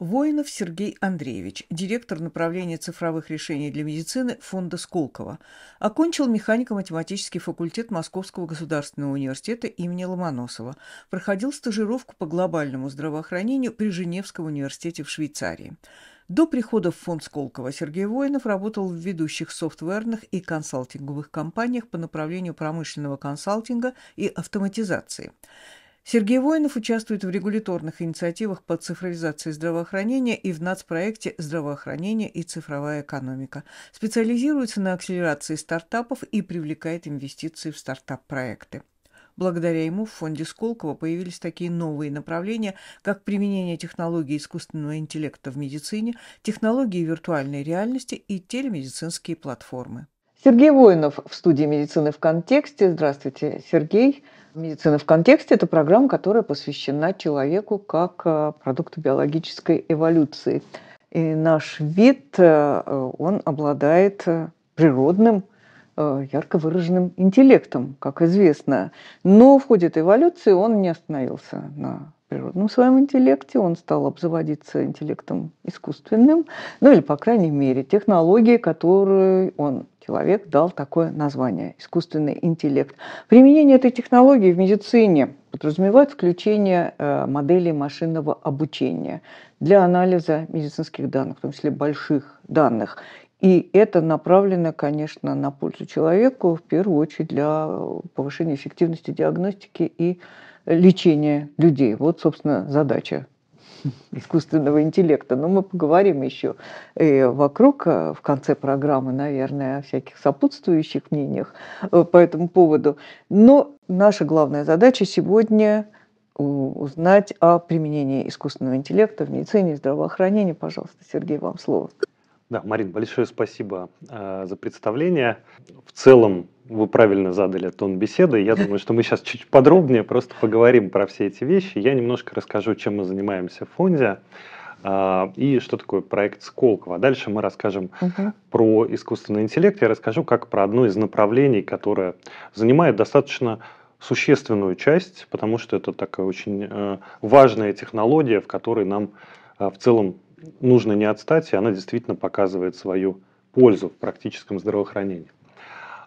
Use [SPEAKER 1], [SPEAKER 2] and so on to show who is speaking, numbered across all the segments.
[SPEAKER 1] Воинов Сергей Андреевич, директор направления цифровых решений для медицины фонда Сколково, окончил механико-математический факультет Московского государственного университета имени Ломоносова, проходил стажировку по глобальному здравоохранению при Женевском университете в Швейцарии. До прихода в фонд Сколково Сергей Воинов работал в ведущих софтверных и консалтинговых компаниях по направлению промышленного консалтинга и автоматизации. Сергей Воинов участвует в регуляторных инициативах по цифровизации здравоохранения и в нацпроекте «Здравоохранение и цифровая экономика». Специализируется на акселерации стартапов и привлекает инвестиции в стартап-проекты. Благодаря ему в фонде Сколково появились такие новые направления, как применение технологий искусственного интеллекта в медицине, технологии виртуальной реальности и телемедицинские платформы. Сергей Воинов в студии «Медицины в контексте». Здравствуйте, Сергей. «Медицина в контексте» – это программа, которая посвящена человеку как э, продукту биологической эволюции. И наш вид, э, он обладает э, природным ярко выраженным интеллектом, как известно. Но в ходе этой эволюции он не остановился на природном своем интеллекте, он стал обзаводиться интеллектом искусственным, ну или, по крайней мере, технологии, которые он человек дал такое название – искусственный интеллект. Применение этой технологии в медицине подразумевает включение э, моделей машинного обучения для анализа медицинских данных, в том числе больших данных. И это направлено, конечно, на пользу человеку, в первую очередь для э, повышения эффективности диагностики и лечения людей. Вот, собственно, задача искусственного интеллекта. Но мы поговорим еще и э, вокруг, э, в конце программы, наверное, о всяких сопутствующих мнениях э, по этому поводу. Но наша главная задача сегодня узнать о применении искусственного интеллекта в медицине и здравоохранении. Пожалуйста, Сергей, вам слово.
[SPEAKER 2] Да, Марин, большое спасибо э, за представление. В целом вы правильно задали тон беседы. Я думаю, что мы сейчас чуть подробнее просто поговорим про все эти вещи. Я немножко расскажу, чем мы занимаемся в фонде э, и что такое проект Сколково. Дальше мы расскажем угу. про искусственный интеллект. Я расскажу как про одно из направлений, которое занимает достаточно существенную часть, потому что это такая очень э, важная технология, в которой нам э, в целом нужно не отстать, и она действительно показывает свою пользу в практическом здравоохранении.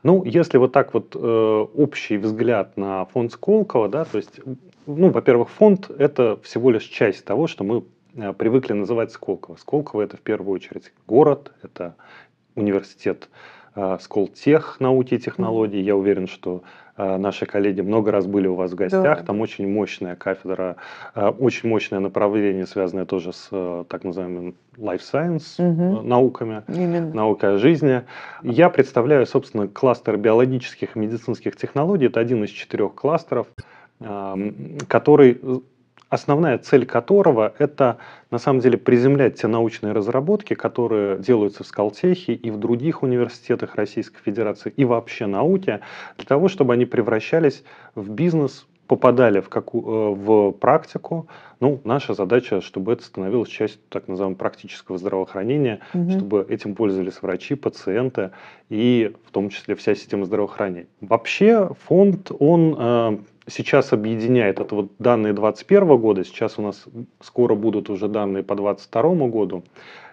[SPEAKER 2] Ну, если вот так вот э, общий взгляд на фонд Сколково, да, то есть, ну, во-первых, фонд – это всего лишь часть того, что мы э, привыкли называть Сколково. Сколково – это в первую очередь город, это университет Э, сколтех науки и технологий. Я уверен, что э, наши коллеги много раз были у вас в гостях. Да. Там очень мощная кафедра, э, очень мощное направление, связанное тоже с так называемым life science угу. науками, Именно. наука о жизни. Я представляю, собственно, кластер биологических и медицинских технологий. Это один из четырех кластеров, эм, который основная цель которого – это, на самом деле, приземлять те научные разработки, которые делаются в Скалтехе и в других университетах Российской Федерации, и вообще науке, для того, чтобы они превращались в бизнес, попадали в, какую, э, в практику. Ну, наша задача, чтобы это становилось частью так называемого практического здравоохранения, угу. чтобы этим пользовались врачи, пациенты и в том числе вся система здравоохранения. Вообще фонд, он э, сейчас объединяет, это вот данные 2021 года, сейчас у нас скоро будут уже данные по 2022 году,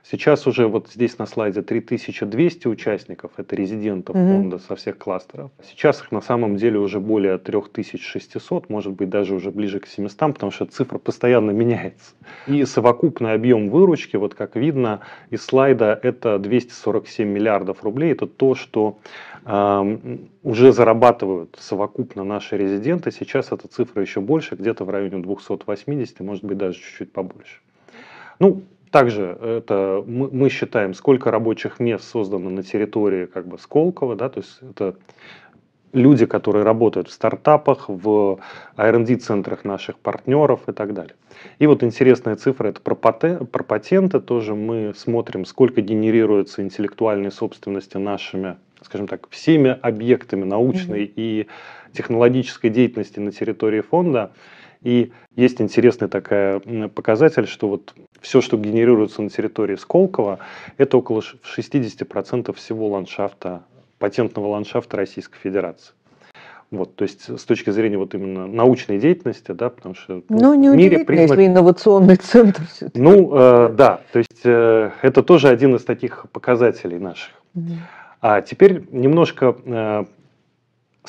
[SPEAKER 2] Сейчас уже вот здесь на слайде 3200 участников, это резидентов угу. фонда со всех кластеров. Сейчас их на самом деле уже более 3600, может быть даже уже ближе к 700, потому что цифра постоянно меняется. И совокупный объем выручки, вот как видно из слайда, это 247 миллиардов рублей. Это то, что э, уже зарабатывают совокупно наши резиденты. Сейчас эта цифра еще больше, где-то в районе 280, может быть даже чуть-чуть побольше. Ну, также это мы, мы считаем, сколько рабочих мест создано на территории как бы Сколково, да, то есть это люди, которые работают в стартапах, в R&D-центрах наших партнеров и так далее. И вот интересная цифра – это про, патен, про патенты. Тоже мы смотрим, сколько генерируется интеллектуальной собственности нашими, скажем так, всеми объектами научной mm-hmm. и технологической деятельности на территории фонда. И есть интересный такой показатель, что вот все, что генерируется на территории Сколково, это около 60% всего ландшафта, патентного ландшафта Российской Федерации. Вот, то есть с точки зрения вот именно научной деятельности, да, потому что ну,
[SPEAKER 1] не ну, в мире признак... если инновационный центр.
[SPEAKER 2] Ну, э, да, то есть э, это тоже один из таких показателей наших. Да. А теперь немножко э,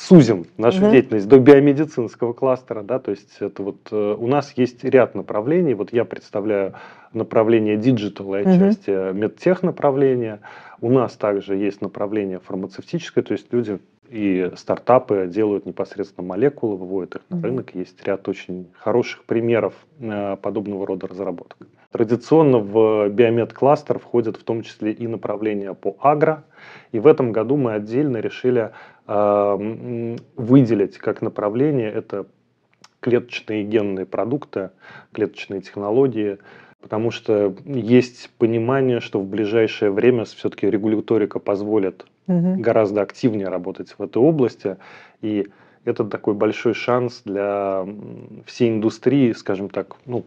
[SPEAKER 2] сузим нашу да. деятельность до биомедицинского кластера, да, то есть это вот э, у нас есть ряд направлений, вот я представляю направление диджитал и отчасти угу. медтех направления, у нас также есть направление фармацевтическое, то есть люди и стартапы делают непосредственно молекулы, выводят их на угу. рынок, есть ряд очень хороших примеров э, подобного рода разработок. Традиционно в биомед-кластер входят в том числе и направления по агро. И в этом году мы отдельно решили выделить как направление это клеточные генные продукты, клеточные технологии, потому что есть понимание, что в ближайшее время все-таки регуляторика позволит угу. гораздо активнее работать в этой области, и это такой большой шанс для всей индустрии, скажем так, ну,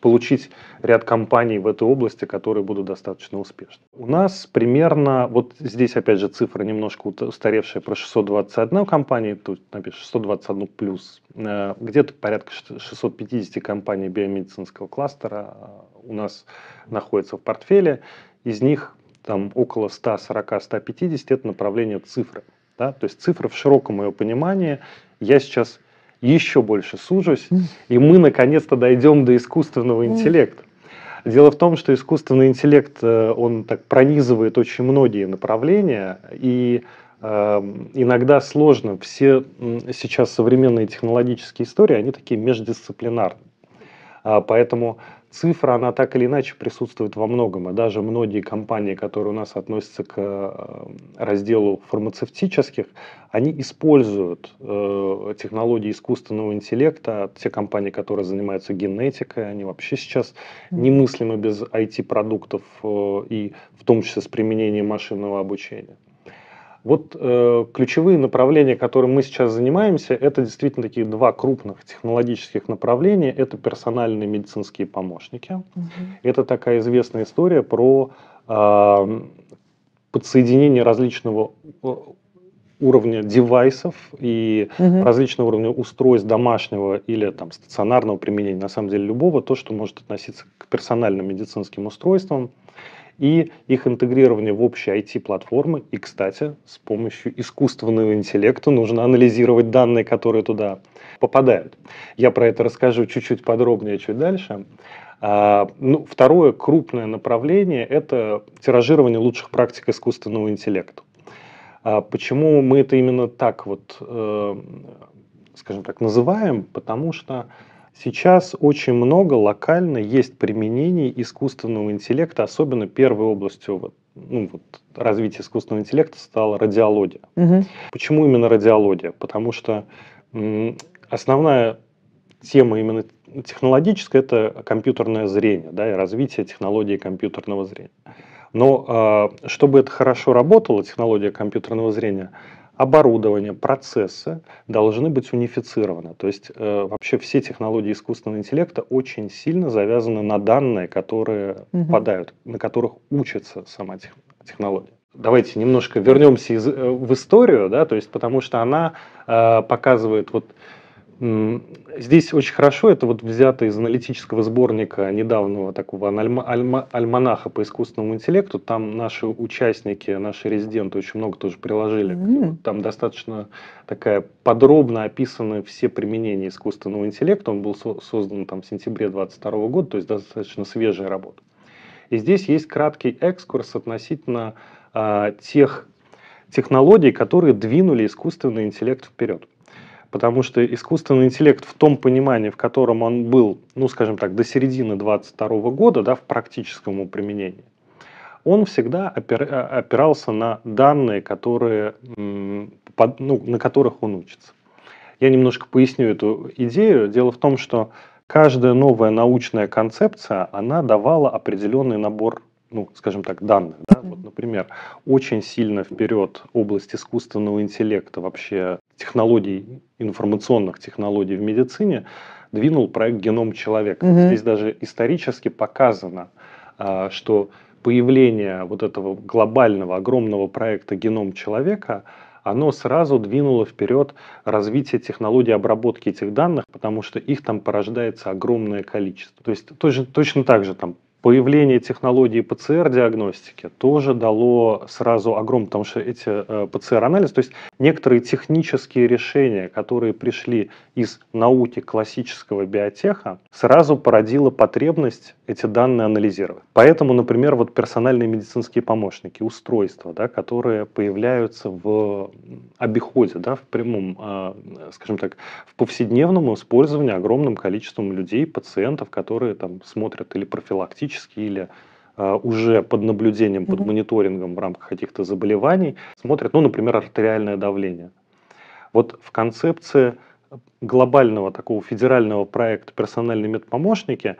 [SPEAKER 2] получить ряд компаний в этой области, которые будут достаточно успешны. У нас примерно, вот здесь опять же цифра немножко устаревшая про 621 компании, тут напишешь 621 плюс, э, где-то порядка 650 компаний биомедицинского кластера э, у нас находится в портфеле, из них там около 140-150 это направление цифры. Да? То есть цифры в широком ее понимании. Я сейчас еще больше сужусь, и мы наконец-то дойдем до искусственного интеллекта. Дело в том, что искусственный интеллект, э, он так пронизывает очень многие направления, и эм, иногда сложно. Все сейчас современные технологические истории, они такие междисциплинарные. А, поэтому цифра, она так или иначе присутствует во многом, и даже многие компании, которые у нас относятся к э, разделу фармацевтических, они используют э, технологии искусственного интеллекта, те компании, которые занимаются генетикой, они вообще сейчас немыслимы без IT-продуктов э, и в том числе с применением машинного обучения. Вот э, ключевые направления, которыми мы сейчас занимаемся, это действительно такие два крупных технологических направления. Это персональные медицинские помощники. Угу. Это такая известная история про э, подсоединение различного э, уровня девайсов и угу. различного уровня устройств домашнего или там стационарного применения, на самом деле любого, то, что может относиться к персональным медицинским устройствам и их интегрирование в общие IT-платформы. И, кстати, с помощью искусственного интеллекта нужно анализировать данные, которые туда попадают. Я про это расскажу чуть-чуть подробнее чуть дальше. А, ну, второе крупное направление – это тиражирование лучших практик искусственного интеллекта. А почему мы это именно так вот, э, скажем так, называем? Потому что Сейчас очень много локально есть применений искусственного интеллекта, особенно первой областью вот, ну, вот, развития искусственного интеллекта стала радиология. Угу. Почему именно радиология? Потому что основная тема именно технологическая – это компьютерное зрение да, и развитие технологии компьютерного зрения. Но а, чтобы это хорошо работало, технология компьютерного зрения – оборудование, процессы должны быть унифицированы. То есть э, вообще все технологии искусственного интеллекта очень сильно завязаны на данные, которые угу. попадают, на которых учится сама тех, технология. Давайте немножко вернемся из, э, в историю, да, то есть потому что она э, показывает вот Здесь очень хорошо, это вот взято из аналитического сборника недавнего такого альма, альма, альманаха по искусственному интеллекту. Там наши участники, наши резиденты очень много тоже приложили. Mm-hmm. Там достаточно такая подробно описаны все применения искусственного интеллекта. Он был со- создан там в сентябре 2022 года, то есть достаточно свежая работа. И здесь есть краткий экскурс относительно э, тех технологий, которые двинули искусственный интеллект вперед потому что искусственный интеллект в том понимании, в котором он был, ну, скажем так, до середины 22 года, да, в практическом его применении, он всегда э, опирался на данные, которые, ну, на которых он учится. Я немножко поясню эту идею. Дело в том, что каждая новая научная концепция, она давала определенный набор ну, скажем так, данных. Да? Вот, например, очень сильно вперед область искусственного интеллекта вообще технологий, информационных технологий в медицине, двинул проект «Геном человека». Угу. Здесь даже исторически показано, а, что появление вот этого глобального, огромного проекта «Геном человека» оно сразу двинуло вперед развитие технологий обработки этих данных, потому что их там порождается огромное количество. То есть точно, точно так же там Появление технологии ПЦР-диагностики тоже дало сразу огромный, потому что эти э, ПЦР-анализы, то есть некоторые технические решения, которые пришли из науки классического биотеха, сразу породило потребность эти данные анализировать. Поэтому, например, вот персональные медицинские помощники, устройства, да, которые появляются в обиходе, да, в прямом, а, скажем так, в повседневном использовании огромным количеством людей, пациентов, которые там смотрят или профилактически, периодически или э, уже под наблюдением, под мониторингом в рамках каких-то заболеваний, смотрят, ну, например, артериальное давление. Вот в концепции глобального такого федерального проекта «Персональные медпомощники»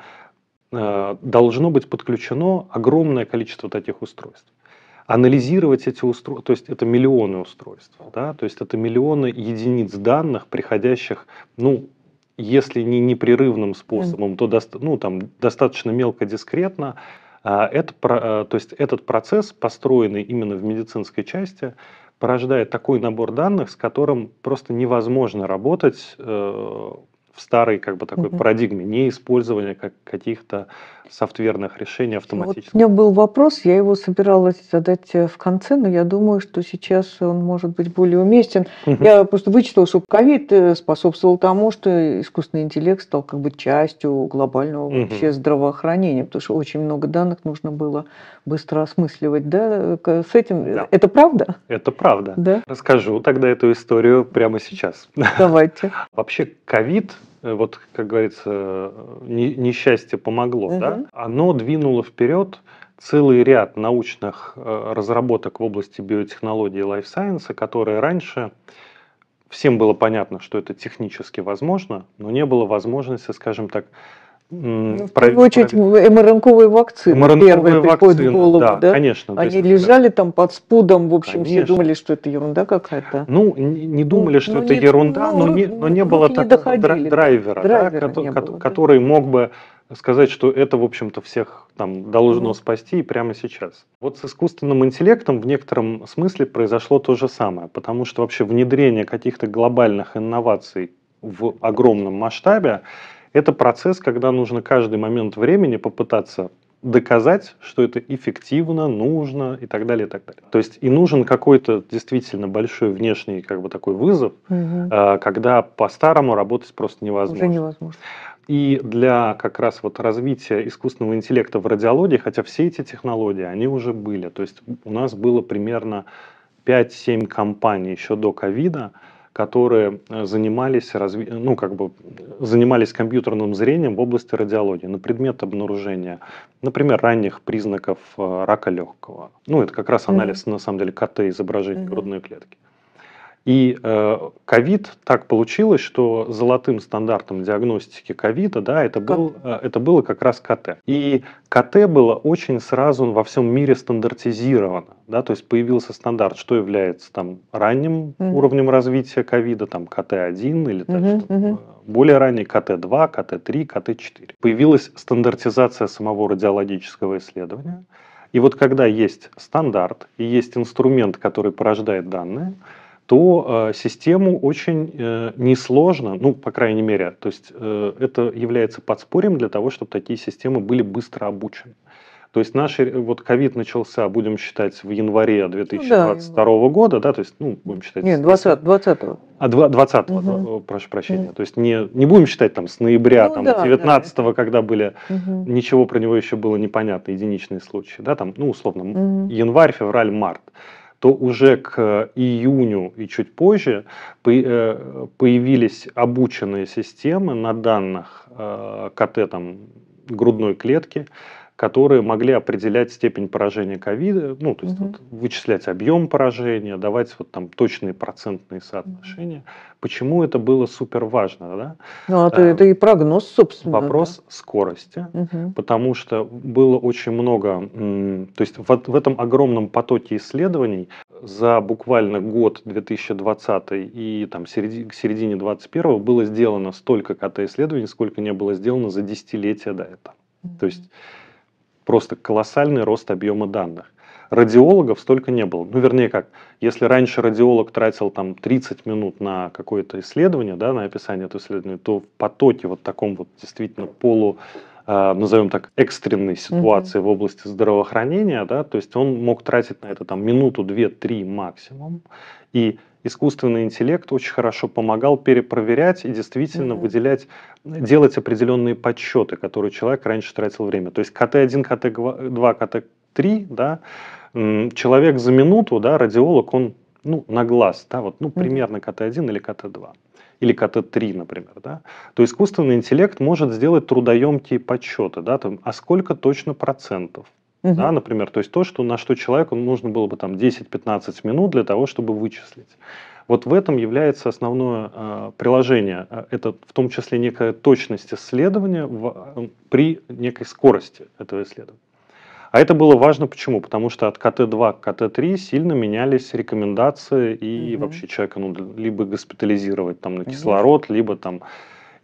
[SPEAKER 2] э, должно быть подключено огромное количество таких устройств. Анализировать эти устройства, то есть это миллионы устройств, да, то есть это миллионы единиц данных, приходящих, ну, если не непрерывным способом, то доста ну, там, достаточно мелко, дискретно. А, Это, э, то есть этот процесс, построенный именно в медицинской части, порождает такой набор данных, с которым просто невозможно работать э, в старой как бы такой угу. парадигме не использования как каких-то софтверных решений автоматически.
[SPEAKER 1] Ну, вот у меня был вопрос, я его собиралась задать э, в конце, но я думаю, что сейчас он может быть более уместен. Угу. Я просто вычитала, что ковид э, способствовал тому, что искусственный интеллект стал как бы частью глобального угу. вообще здравоохранения, потому что очень много данных нужно было быстро осмысливать. Да? С этим э, да. это правда?
[SPEAKER 2] Это правда. Да? Расскажу тогда эту историю прямо сейчас. Давайте. Вообще ковид Э, вот, как говорится, э, несчастье помогло, угу. да, оно двинуло вперед целый ряд научных э, разработок в области биотехнологии и life которые раньше всем было понятно, что это технически возможно, но не было возможности, скажем так, ну, в первую очередь
[SPEAKER 1] мРНКовые вакцины. МРНКовые Первые вакцины, в голову,
[SPEAKER 2] да, да? конечно. Они есть,
[SPEAKER 1] лежали да. там под спудом, в общем, конечно. все думали, что это ерунда какая-то. Ну, не ну, думали,
[SPEAKER 2] ну, что ну, это не, ерунда, ну, но не, но не было так, не доходили, драйвера,
[SPEAKER 1] драйвера да, который, было,
[SPEAKER 2] который да. мог бы сказать, что это, в общем-то, всех там должно mm-hmm. спасти прямо сейчас. Вот с искусственным интеллектом в некотором смысле произошло то же самое, потому что вообще внедрение каких-то глобальных инноваций в огромном масштабе это процесс, когда нужно каждый момент времени попытаться доказать, что это эффективно, нужно и так далее, и так далее. То есть и нужен какой-то действительно большой внешний как бы такой вызов, угу. когда по-старому работать просто невозможно. Уже невозможно. И для как раз вот развития искусственного интеллекта в радиологии, хотя все эти технологии, они уже были. То есть у нас было примерно 5-7 компаний еще до ковида, которые э, занимались, разви... ну, как бы, занимались компьютерным зрением в области радиологии на предмет обнаружения, например, ранних признаков э, рака легкого. Ну, это как раз анализ, mm-hmm. на самом деле, КТ изображений mm-hmm. грудной клетки. И э, ковид э, так получилось, что золотым стандартом диагностики ковида, да, это, был, э, это было как раз КТ. И КТ было очень сразу во всем мире стандартизировано, да, то есть появился стандарт, что является там ранним mm-hmm. уровнем развития ковида, там КТ-1 или там, mm-hmm. mm-hmm. более ранний КТ-2, КТ-3, КТ-4. Появилась стандартизация самого радиологического исследования. И вот когда есть стандарт и есть инструмент, который порождает данные, то э, систему очень э, несложно, ну, по крайней мере, то есть э, это является подспорьем для того, чтобы такие системы были быстро обучены. То есть наш э, вот ковид начался, будем считать, в январе 2022 ну, да. года, да, то есть, ну, будем считать... Нет,
[SPEAKER 1] 20 20-го.
[SPEAKER 2] А, 20 угу. да, прошу прощения. Угу. То есть не, не будем считать там с ноября, ну, там, да, 19 да. когда были, угу. ничего про него еще было непонятно, единичные случаи, да, там, ну, условно, угу. январь, февраль, март. Угу то уже к э, июню и чуть позже э, появились обученные системы на данных э, КТ там, грудной клетки, которые могли определять степень поражения ковида, ну, то есть угу. вот, вычислять объем поражения, давать вот там точные процентные соотношения. Угу. Почему это было супер важно? Да? Ну, а то а, э, это и прогноз, собственно. Вопрос да. скорости, угу. потому что было очень много, то есть в, в этом огромном потоке исследований за буквально год 2020 и там, середи, к середине 2021 было сделано столько КТ-исследований, сколько не было сделано за десятилетия до этого. Угу. То есть просто колоссальный рост объема данных. Радиологов столько не было. Ну, вернее, как, если раньше радиолог тратил там 30 минут на какое-то исследование, да, на описание этого исследования, то в потоке вот таком вот действительно полу э, назовем так, экстренной ситуации mm-hmm. в области здравоохранения, да, то есть он мог тратить на это там минуту, две, три максимум, и искусственный интеллект очень хорошо помогал перепроверять и действительно mm-hmm. выделять, делать определенные подсчеты, которые человек раньше тратил время. То есть КТ-1, КТ-2, КТ-3, да, человек за минуту, да, радиолог, он ну, на глаз, да, вот, ну, примерно КТ-1 или КТ-2, или КТ-3, например, да, то искусственный интеллект может сделать трудоемкие подсчеты, да, там, а сколько точно процентов, Угу. Да, например, то есть то, что, на что человеку нужно было бы там 10-15 минут для того, чтобы вычислить. Вот в этом является основное э, приложение. А, это в том числе некая точность исследования в, а, при некой скорости этого исследования. А это было важно почему? Потому что от КТ-2 к КТ-3 сильно менялись рекомендации и угу. вообще человека ну, либо госпитализировать там, на угу. кислород, либо там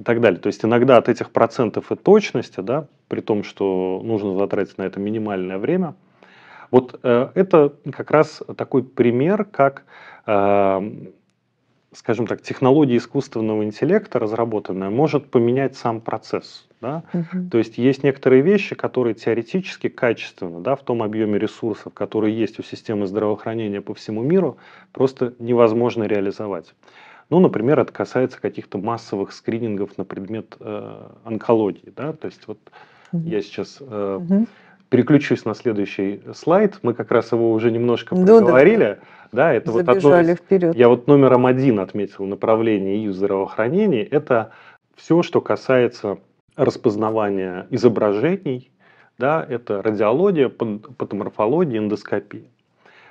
[SPEAKER 2] и так далее. То есть иногда от этих процентов и точности, да, при том, что нужно затратить на это минимальное время, вот э, это как раз такой пример, как, э, скажем так, технология искусственного интеллекта, разработанная, может поменять сам процесс. Да? Угу. То есть есть некоторые вещи, которые теоретически качественно, да, в том объеме ресурсов, которые есть у системы здравоохранения по всему миру, просто невозможно реализовать. Ну, например, это касается каких-то массовых скринингов на предмет э, онкологии. Да? То есть вот угу. я сейчас... Э, угу переключусь на следующий слайд. Мы как раз его уже немножко ну, Да, да это Забежали вот одно вперед. Я вот номером один отметил направление юзерового хранения. Это все, что касается распознавания изображений. Да, это радиология, патоморфология, эндоскопия.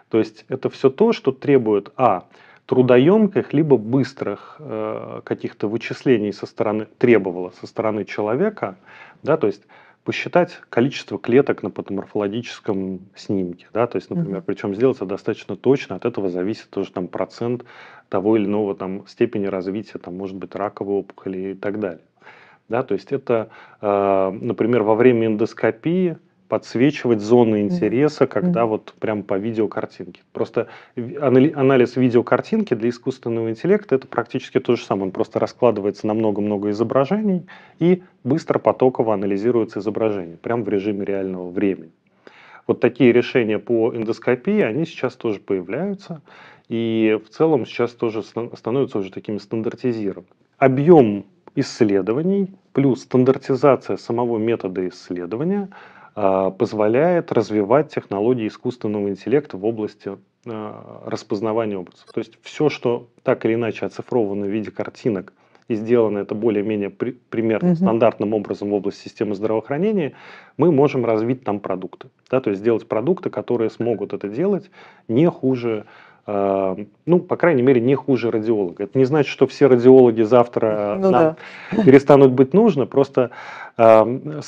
[SPEAKER 2] То есть это все то, что требует, а, трудоемких, либо быстрых э, каких-то вычислений со стороны, требовало со стороны человека, да, то есть посчитать количество клеток на патоморфологическом снимке, да, то есть, например, причем сделать это достаточно точно, от этого зависит тоже там процент того или иного там степени развития, там может быть раковой опухоли и так далее, да, то есть это, э, например, во время эндоскопии подсвечивать зоны интереса, mm-hmm. когда mm-hmm. вот прям по видеокартинке. Просто анализ видеокартинки для искусственного интеллекта это практически то же самое. Он просто раскладывается на много-много изображений и быстро потоково анализируется изображение, прям в режиме реального времени. Вот такие решения по эндоскопии, они сейчас тоже появляются, и в целом сейчас тоже становятся уже такими стандартизированными. Объем исследований плюс стандартизация самого метода исследования – а, позволяет развивать технологии искусственного интеллекта в области а, распознавания образов. То есть все, что так или иначе оцифровано в виде картинок и сделано это более-менее при, примерно угу. стандартным образом в области системы здравоохранения, мы можем развить там продукты. Да, то есть сделать продукты, которые смогут это делать не хуже ну, по крайней мере, не хуже радиолога. Это не значит, что все радиологи завтра э, ну, нам да. перестанут быть нужны, просто со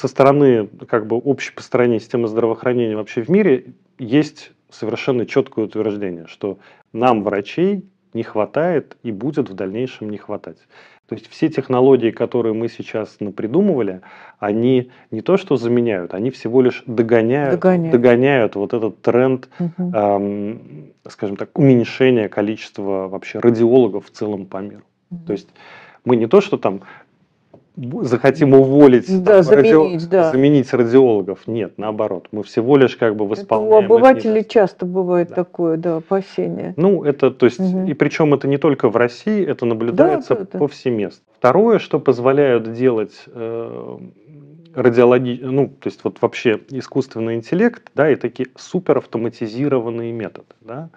[SPEAKER 2] стороны, как бы, общей по стране системы здравоохранения вообще в мире есть совершенно четкое утверждение, что нам, врачей, не хватает и будет в дальнейшем не хватать. То есть все технологии, которые мы сейчас ну, придумывали, они не то что заменяют, они всего лишь догоняют, догоняют. догоняют вот этот тренд, угу. эм, скажем так, уменьшения количества вообще радиологов в целом по миру. Угу. То есть мы не то что там захотим уволить, да, там, заменить, ради... да. заменить радиологов. Нет, наоборот, мы всего лишь как бы восполняем. Это у обывателей
[SPEAKER 1] их... часто бывает да. такое, да, опасение.
[SPEAKER 2] Ну, это, то есть, угу. и причем это не только в России, это наблюдается да, да, повсеместно. Второе, что позволяют делать э, радиологи... ну, то есть вот вообще искусственный интеллект, да, и такие суперавтоматизированные методы, да,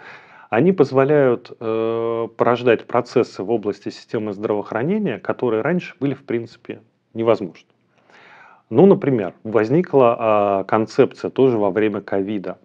[SPEAKER 2] они позволяют э, порождать процессы в области системы здравоохранения, которые раньше были, в принципе, невозможны. Ну, например, возникла э, концепция тоже во время ковида,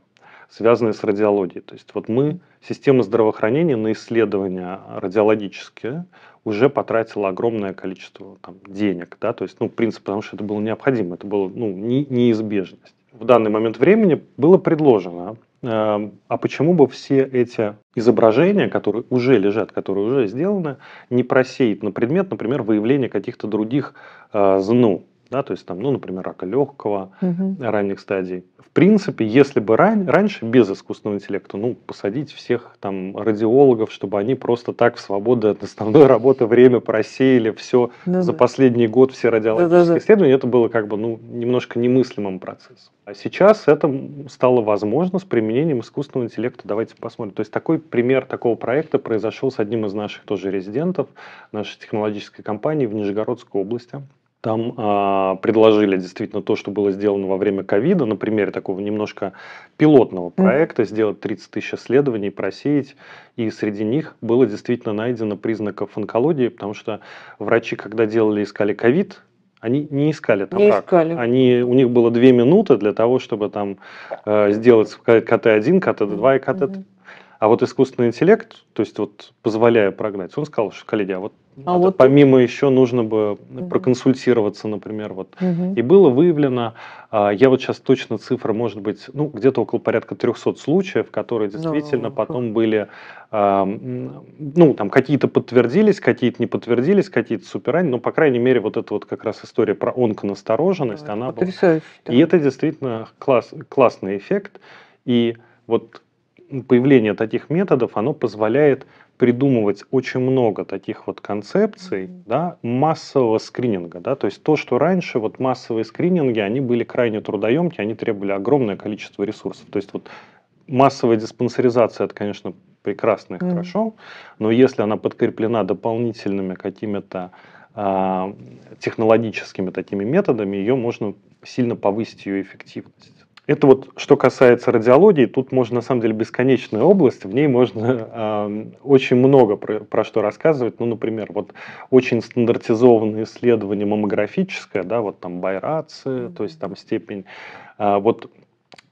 [SPEAKER 2] связанная с радиологией. То есть вот мы, система здравоохранения на исследования радиологические уже потратила огромное количество там, денег, да, то есть, ну, в принципе, потому что это было необходимо, это было, ну, не, неизбежность. В данный момент времени было предложено Эм, а почему бы все эти изображения, которые уже лежат, которые уже сделаны, не просеять на предмет, например, выявления каких-то других э, ЗНУ, да, то есть там, ну, например, рака легкого, угу. ранних стадий. В принципе, если бы ран, раньше без искусственного интеллекта, ну, посадить всех там радиологов, чтобы они просто так в свободное от основной работы время просеяли все да, за последний год, все радиологические да, да, исследования, это было как бы, ну, немножко немыслимым процессом. А сейчас это стало возможно с применением искусственного интеллекта. Давайте посмотрим. То есть такой пример такого проекта произошел с одним из наших тоже резидентов, нашей технологической компании в Нижегородской области. Там э, предложили действительно то, что было сделано во время ковида, на примере такого немножко пилотного проекта, mm. сделать 30 тысяч исследований, просеять, и среди них было действительно найдено признаков онкологии, потому что врачи, когда делали, искали ковид, они не искали там не рак. Искали. Они, у них было две минуты для того, чтобы там э, сделать КТ-1, КТ-2 и КТ-3. Mm-hmm. А вот искусственный интеллект, то есть вот позволяя прогнать, он сказал, что, коллеги, а вот а вот... Помимо еще нужно бы угу. проконсультироваться, например, вот. Угу. И было выявлено, а, я вот сейчас точно цифра, может быть, ну где-то около порядка 300 случаев, которые действительно Но... потом были, а, ну там какие-то подтвердились, какие-то не подтвердились, какие-то суперань, но по крайней мере вот эта вот как раз история про онконастороженность, да, она была. И это действительно класс, классный эффект. И вот появление таких методов, оно позволяет придумывать очень много таких вот концепций mm-hmm. да, массового скрининга. Да, то есть то, что раньше вот массовые скрининги, они были крайне трудоемки, они требовали огромное количество ресурсов. То есть вот массовая диспансеризация, это, конечно, прекрасно и mm-hmm. хорошо, но если она подкреплена дополнительными какими-то э, технологическими такими методами, ее можно сильно повысить ее эффективность. Это вот что касается радиологии, тут можно на самом деле бесконечная область, в ней можно э, очень много про, про что рассказывать. Ну, например, вот очень стандартизованное исследование маммографическое, да, вот там байрация, то есть там степень. Э, вот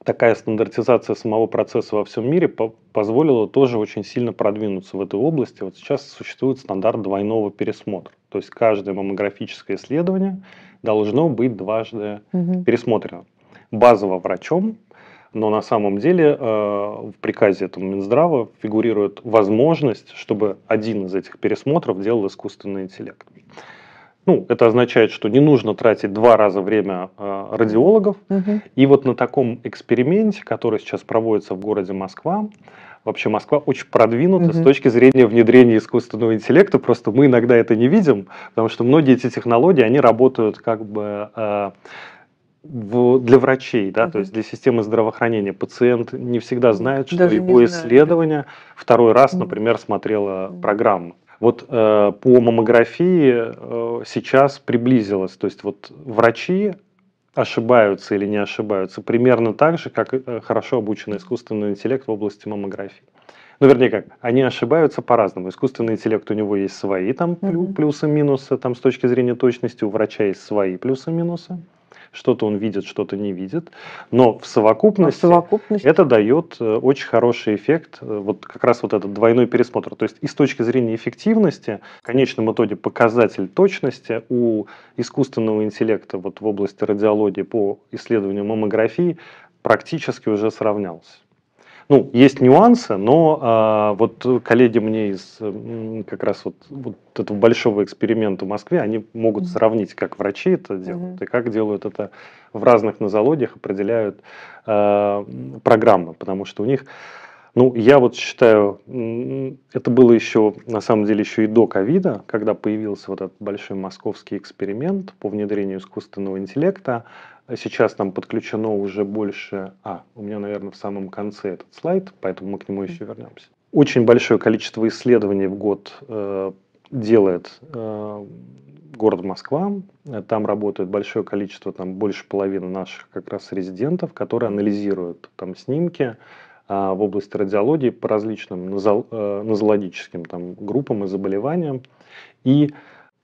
[SPEAKER 2] такая стандартизация самого процесса во всем мире по позволила тоже очень сильно продвинуться в этой области. Вот сейчас существует стандарт двойного пересмотра. То есть каждое маммографическое исследование должно быть дважды угу. пересмотрено базово врачом, но на самом деле э, в приказе этого Минздрава фигурирует возможность, чтобы один из этих пересмотров делал искусственный интеллект. Ну, это означает, что не нужно тратить два раза время э, радиологов. Угу. И вот на таком эксперименте, который сейчас проводится в городе Москва, вообще Москва очень продвинута угу. с точки зрения внедрения искусственного интеллекта. Просто мы иногда это не видим, потому что многие эти технологии, они работают как бы э, в, для врачей, да, угу. то есть для системы здравоохранения. Пациент не всегда знает, что Даже его исследование второй раз, например, смотрела программу. Вот э, по маммографии э, сейчас приблизилось, то есть вот врачи ошибаются или не ошибаются примерно так же, как э, хорошо обученный искусственный интеллект в области маммографии. Ну, вернее, как, они ошибаются по-разному. Искусственный интеллект у него есть свои там mm плюсы, минусы, там с точки зрения точности у врача есть свои плюсы, минусы что-то он видит, что-то не видит. Но в совокупности, Но а в совокупности это дает э, очень хороший эффект, э, вот как раз вот этот двойной пересмотр. То есть и с точки зрения эффективности, в конечном итоге показатель точности у искусственного интеллекта вот в области радиологии по исследованию маммографии практически уже сравнялся. Ну, есть нюансы, но а, вот коллеги мне из как раз вот, вот этого большого эксперимента в Москве, они могут mm-hmm. сравнить, как врачи это делают mm-hmm. и как делают это в разных нозологиях, определяют а, программы, потому что у них... Ну, я вот считаю, это было еще, на самом деле, еще и до ковида, когда появился вот этот большой московский эксперимент по внедрению искусственного интеллекта. Сейчас там подключено уже больше... А, у меня, наверное, в самом конце этот слайд, поэтому мы к нему еще вернемся. Очень большое количество исследований в год э, делает э, город Москва. Там работает большое количество, там больше половины наших как раз резидентов, которые анализируют там снимки э, в области радиологии по различным э, нозологическим там, группам и заболеваниям. И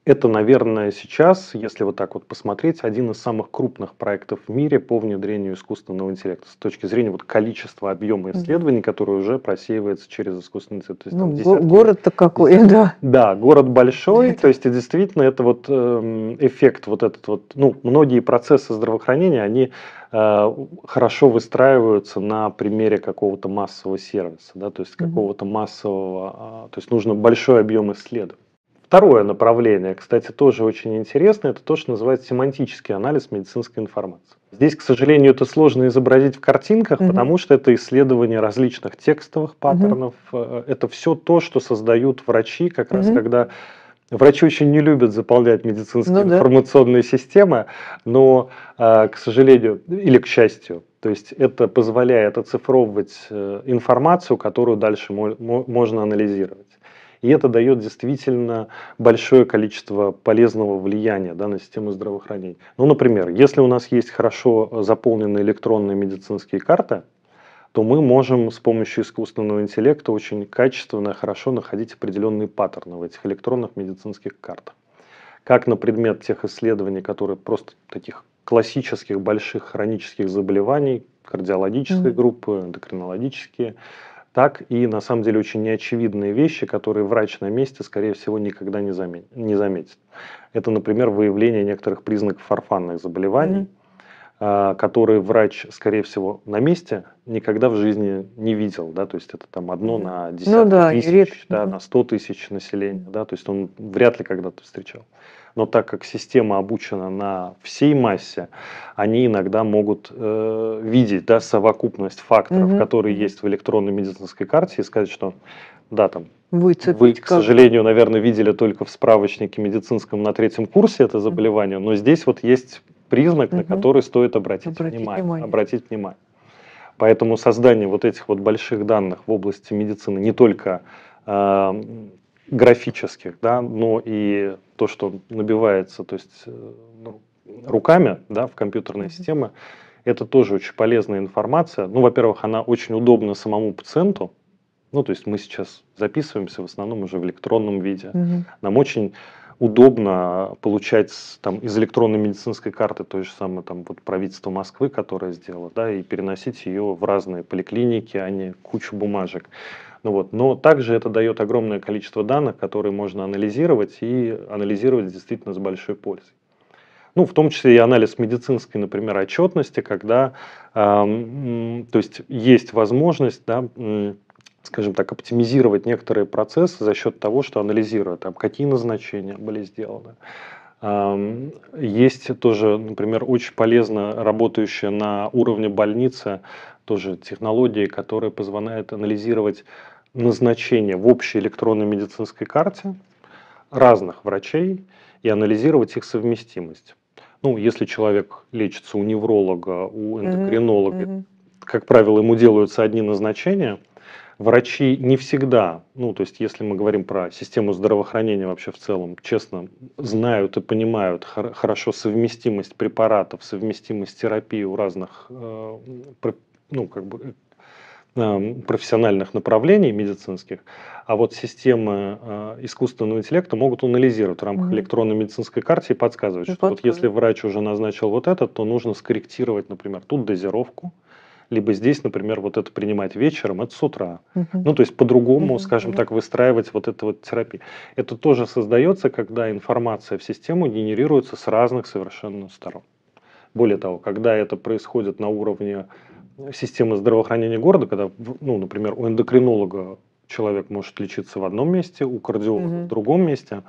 [SPEAKER 2] это, наверное, сейчас, если вот так вот посмотреть, один из самых крупных проектов в мире по внедрению искусственного интеллекта с точки зрения вот количества объема исследований, которые уже просеивается через искусственный интеллект. То есть,
[SPEAKER 1] ну, десятки, город-то какой, десятки. да.
[SPEAKER 2] Да, город большой, то есть и действительно это вот эм, эффект вот этот вот, ну, многие процессы здравоохранения, они э, хорошо выстраиваются на примере какого-то массового сервиса, да, то есть какого-то массового, а, то есть нужно большой объем исследований. Второе направление, кстати, тоже очень интересное, это то, что называется семантический анализ медицинской информации. Здесь, к сожалению, это сложно изобразить в картинках, угу. потому что это исследование различных текстовых паттернов. Угу. Это все то, что создают врачи, как угу. раз когда Врачи очень не любят заполнять медицинские ну, информационные да. системы, но, э, к сожалению, или к счастью, то есть это позволяет оцифровывать э, информацию, которую дальше можно анализировать. И это дает действительно большое количество полезного влияния да, на систему здравоохранения. Ну, например, если у нас есть хорошо э, заполненные электронные медицинские карты, то мы можем с помощью искусственного интеллекта очень качественно, и хорошо находить определенные паттерны в этих электронных медицинских картах. Как на предмет тех исследований, которые просто таких классических больших хронических заболеваний, кардиологической mm-hmm. группы, эндокринологические, так и на самом деле очень неочевидные вещи, которые врач на месте, скорее всего, никогда не заметит. Не заметит. Это, например, выявление некоторых признаков фарфанных заболеваний, mm-hmm. которые врач, скорее всего, на месте никогда в жизни не видел, да, то есть это там одно на десятки ну, да, тысяч, да, mm-hmm. на сто тысяч населения, да, то есть он вряд ли когда-то встречал. mm но так как система обучена на всей массе, они иногда могут э, видеть да, совокупность факторов, угу. которые есть в электронной медицинской карте, и сказать, что да, там Выцепить вы, к как? сожалению, наверное, видели только в справочнике медицинском на третьем курсе это заболевание, но здесь вот есть признак, угу. на который стоит обратить, обратить внимание, внимание. Обратить внимание. Поэтому создание вот этих вот больших данных в области медицины не только э, графических, да, но и то, что набивается, то есть э, ну, руками, да, в компьютерные системы, это тоже очень полезная информация. Ну, во-первых, она очень удобна самому пациенту, ну, то есть мы сейчас записываемся в основном уже в электронном виде. Угу. Нам очень удобно получать там, из электронной медицинской карты то же самое там, вот правительство Москвы, которое сделало, да, и переносить ее в разные поликлиники, а не кучу бумажек. Ну вот, но также это дает огромное количество данных, которые можно анализировать и анализировать действительно с большой пользой. Ну, в том числе и анализ медицинской, например, отчетности, когда э, то есть есть возможность да, скажем так, оптимизировать некоторые процессы за счет того, что анализируя, там, какие назначения были сделаны. Есть тоже, например, очень полезно работающая на уровне больницы тоже технологии, которые позволяют анализировать назначение в общей электронной медицинской карте разных врачей и анализировать их совместимость. Ну, если человек лечится у невролога, у эндокринолога, mm-hmm. Mm-hmm. как правило, ему делаются одни назначения. Врачи не всегда, ну, то есть, если мы говорим про систему здравоохранения вообще в целом, честно, знают и понимают хорошо совместимость препаратов, совместимость терапии у разных э, ну, как бы, э, эм, профессиональных направлений медицинских, а вот системы э, искусственного интеллекта могут анализировать в рамках mm-hmm. электронной медицинской карты и подсказывать, ну, что Подходит. вот если врач уже назначил вот этот, то нужно скорректировать, например, тут дозировку, либо здесь, например, вот это принимать вечером, это с утра. Угу. Uh Ну, то есть по-другому, угу, uh скажем так, выстраивать вот эту вот терапию. Это тоже создается, когда информация в систему генерируется с разных совершенно сторон. Более того, когда это происходит на уровне системы здравоохранения города, когда, ну, например, у эндокринолога человек может лечиться в одном месте, у кардиолога угу. в другом месте.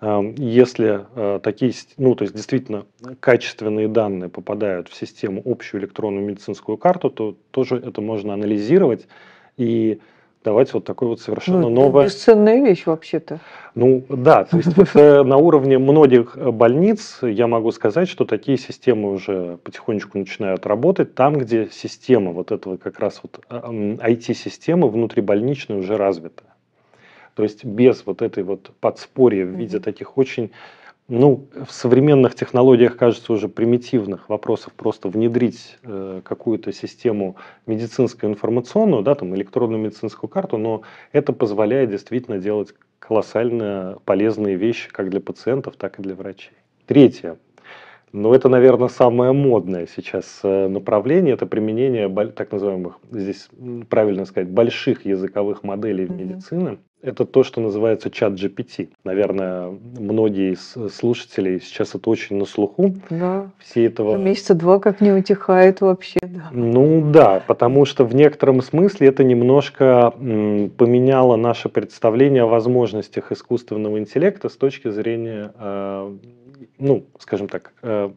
[SPEAKER 2] Эм, если э, такие, ну, то есть действительно качественные данные попадают в систему общую электронную медицинскую карту, то тоже это можно анализировать и давать вот такое вот совершенно ну, новое. Бесценная вещь вообще-то. Ну да, то есть это на уровне многих э, больниц я могу сказать, что такие системы уже потихонечку начинают работать. Там, где система вот этого как раз вот IT-системы э, внутрибольничной уже развита. То есть без вот этой вот подспорья в виде таких очень ну, в современных технологиях, кажется, уже примитивных вопросов просто внедрить э, какую-то систему медицинскую информационную, да, там электронную медицинскую карту, но это позволяет действительно делать колоссально полезные вещи как для пациентов, так и для врачей. Третье. Но ну, это, наверное, самое модное сейчас э, направление, это применение так называемых, здесь правильно сказать, больших языковых моделей mm-hmm. медицины. Это то, что называется чат GPT. Наверное, многие из э, слушателей сейчас это очень на слуху. Да. Все этого... Ну, месяца два
[SPEAKER 1] как не утихает вообще, да.
[SPEAKER 2] Ну да, потому что в некотором смысле это немножко поменяло наше представление о возможностях искусственного интеллекта с точки зрения э, ну, скажем так, э,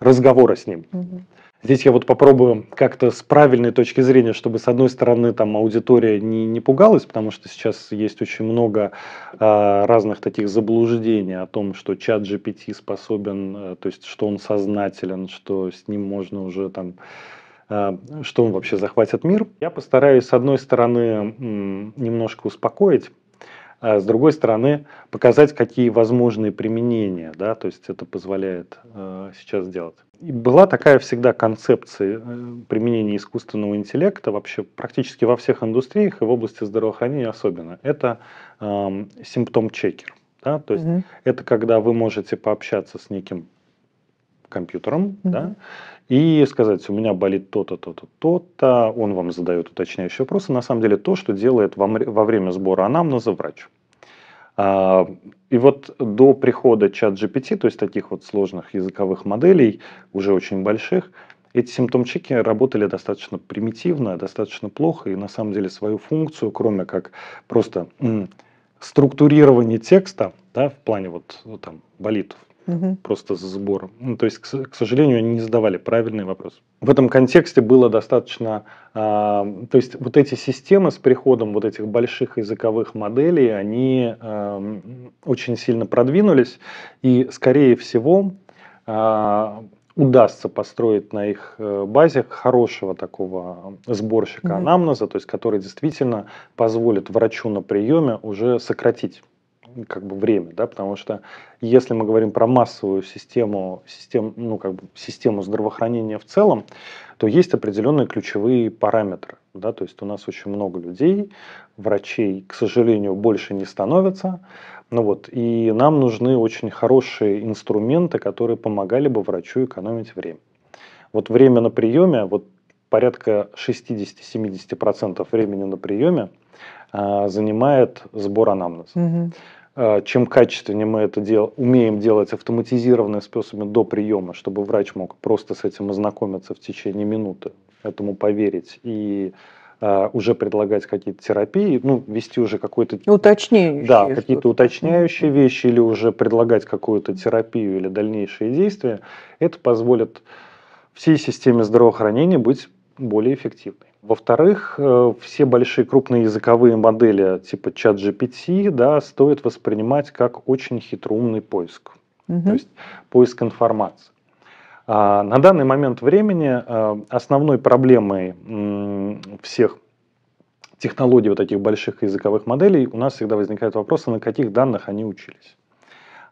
[SPEAKER 2] разговора с ним. Угу. Здесь я вот попробую как-то с правильной точки зрения, чтобы с одной стороны там аудитория не, не пугалась, потому что сейчас есть очень много э, разных таких заблуждений о том, что чат GPT способен, э, то есть что он сознателен, что с ним можно уже там, э, что он вообще захватит мир. Я постараюсь с одной стороны немножко успокоить а с другой стороны показать, какие возможные применения, да, то есть это позволяет э, сейчас делать. И была такая всегда концепция э, применения искусственного интеллекта вообще практически во всех индустриях и в области здравоохранения особенно. Это э, симптом-чекер. Да? То есть угу. это когда вы можете пообщаться с неким компьютером, угу. да, и сказать, у меня болит то-то, то-то, то-то, он вам задает уточняющие вопросы. На самом деле то, что делает во время сбора анамнеза врач. А, и вот до прихода чат GPT, то есть таких вот сложных языковых моделей, уже очень больших, эти симптомчики работали достаточно примитивно, достаточно плохо, и на самом деле свою функцию, кроме как просто структурирование текста, да, в плане вот ну, там болит угу. просто за сбором. Ну, то есть, к, к сожалению, они не задавали правильный вопрос. В этом контексте было достаточно, э, то есть вот эти системы с приходом вот этих больших языковых моделей, они э, очень сильно продвинулись, и, скорее всего, э, удастся построить на их э, базе хорошего такого сборщика mm анамнеза, то есть который действительно позволит врачу на приеме уже сократить как бы время, да, потому что если мы говорим про массовую систему, систем, ну, как бы систему здравоохранения в целом, то есть определенные ключевые параметры, да, то есть у нас очень много людей, врачей, к сожалению, больше не становится, ну вот, и нам нужны очень хорошие инструменты, которые помогали бы врачу экономить время. Вот время на приеме, вот порядка 60-70% времени на приеме, а, занимает сбор анамнеза. Угу. А, чем качественнее мы это дел, умеем делать автоматизированные способами до приема, чтобы врач мог просто с этим ознакомиться в течение минуты, этому поверить и э, уже предлагать какие-то терапии, ну, вести уже какой-то... Ну, уточняющие. Да, какие-то уточняющие вещи или уже предлагать какую-то терапию или дальнейшие действия, это позволит всей системе здравоохранения быть более эффективной. Во-вторых, э, все большие крупные языковые модели типа чат GPT, да, стоит воспринимать как очень хитроумный поиск, угу. то есть поиск информации. А, на данный момент времени э, основной проблемой всех технологий вот этих больших языковых моделей у нас всегда возникает вопрос, на каких данных они учились.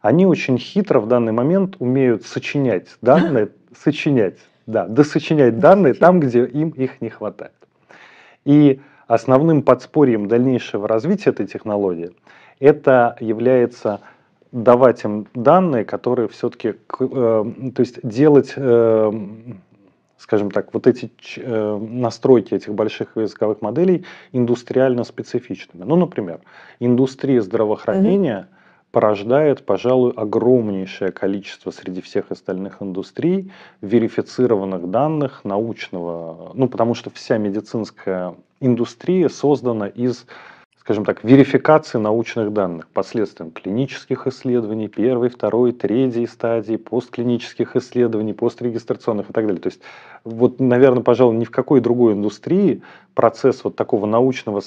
[SPEAKER 2] Они очень хитро в данный момент умеют сочинять данные, сочинять, да, досочинять данные там, где им их не хватает. И основным подспорьем дальнейшего развития этой технологии это является давать им данные, которые все-таки, э, то есть делать, э, скажем так, вот эти э, настройки этих больших языковых моделей индустриально специфичными. Ну, например, индустрия здравоохранения mm-hmm порождает, пожалуй, огромнейшее количество среди всех остальных индустрий верифицированных данных научного, ну, потому что вся медицинская индустрия создана из скажем так, верификации научных данных посредством клинических исследований, первой, второй, третьей стадии, постклинических исследований, пострегистрационных и так далее. То есть, вот, наверное, пожалуй, ни в какой другой индустрии процесс вот такого научного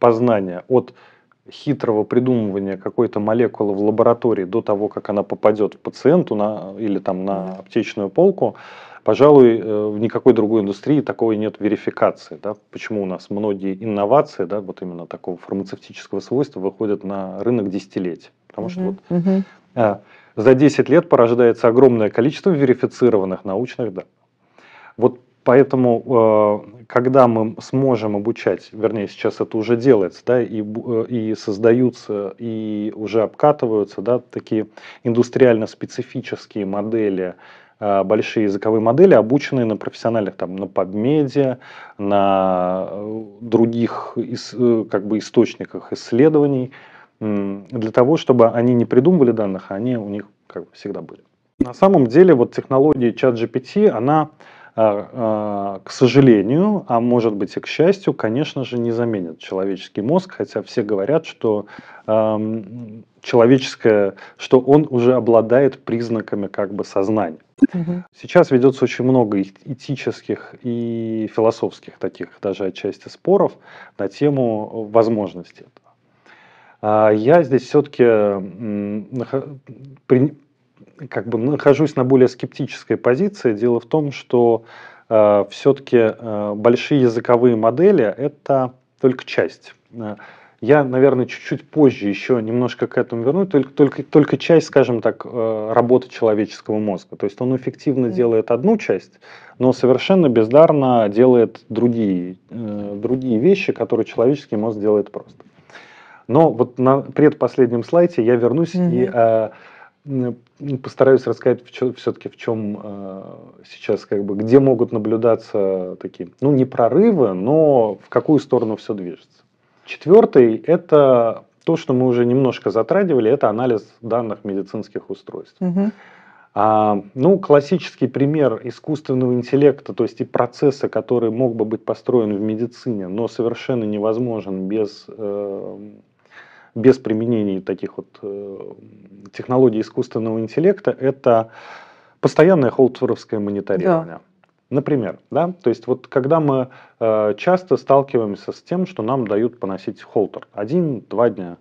[SPEAKER 2] познания от хитрого придумывания какой-то молекулы в лаборатории до того, как она попадет в пациенту на, или там на аптечную полку, пожалуй, э, в никакой другой индустрии такого нет верификации. Да? Почему у нас многие инновации, да, вот именно такого фармацевтического свойства, выходят на рынок десятилетий? Потому что вот, а, за 10 лет порождается огромное количество верифицированных научных данных. Вот поэтому э, когда мы сможем обучать, вернее, сейчас это уже делается, да, и, э, и создаются, и уже обкатываются, да, такие индустриально-специфические модели, э, большие языковые модели, обученные на профессиональных, там, на PubMed, на э, других как бы, источниках исследований, для того, чтобы они не придумывали данных, а они у них как бы всегда были. На самом деле вот технология ChatGPT, она а, а, к сожалению, а может быть и к счастью, конечно же, не заменит человеческий мозг, хотя все говорят, что человеческое, что он уже обладает признаками как бы сознания. Сейчас ведется очень много этических и философских таких даже отчасти споров на тему возможности этого. А я здесь все-таки как бы нахожусь на более скептической позиции. Дело в том, что э, все-таки э, большие языковые модели – это только часть. Э, я, наверное, чуть-чуть позже еще немножко к этому верну, только, только, только часть, скажем так, э, работы человеческого мозга. То есть он эффективно mm -hmm. делает одну часть, но совершенно бездарно делает другие, э, другие вещи, которые человеческий мозг делает просто. Но вот на предпоследнем слайде я вернусь mm -hmm. и постараюсь рассказать все-таки в чем э, сейчас, как бы, где могут наблюдаться такие, ну, не прорывы, но в какую сторону все движется. Четвертый – это то, что мы уже немножко затрагивали, это анализ данных медицинских устройств. Угу. А, ну, классический пример искусственного интеллекта, то есть и процесса, который мог бы быть построен в медицине, но совершенно невозможен без э, без применения таких вот э, технологий искусственного интеллекта, это постоянное холдфоровское мониторирование. Да. Например, да, то есть вот когда мы э, часто сталкиваемся с тем, что нам дают поносить холтер один-два дня,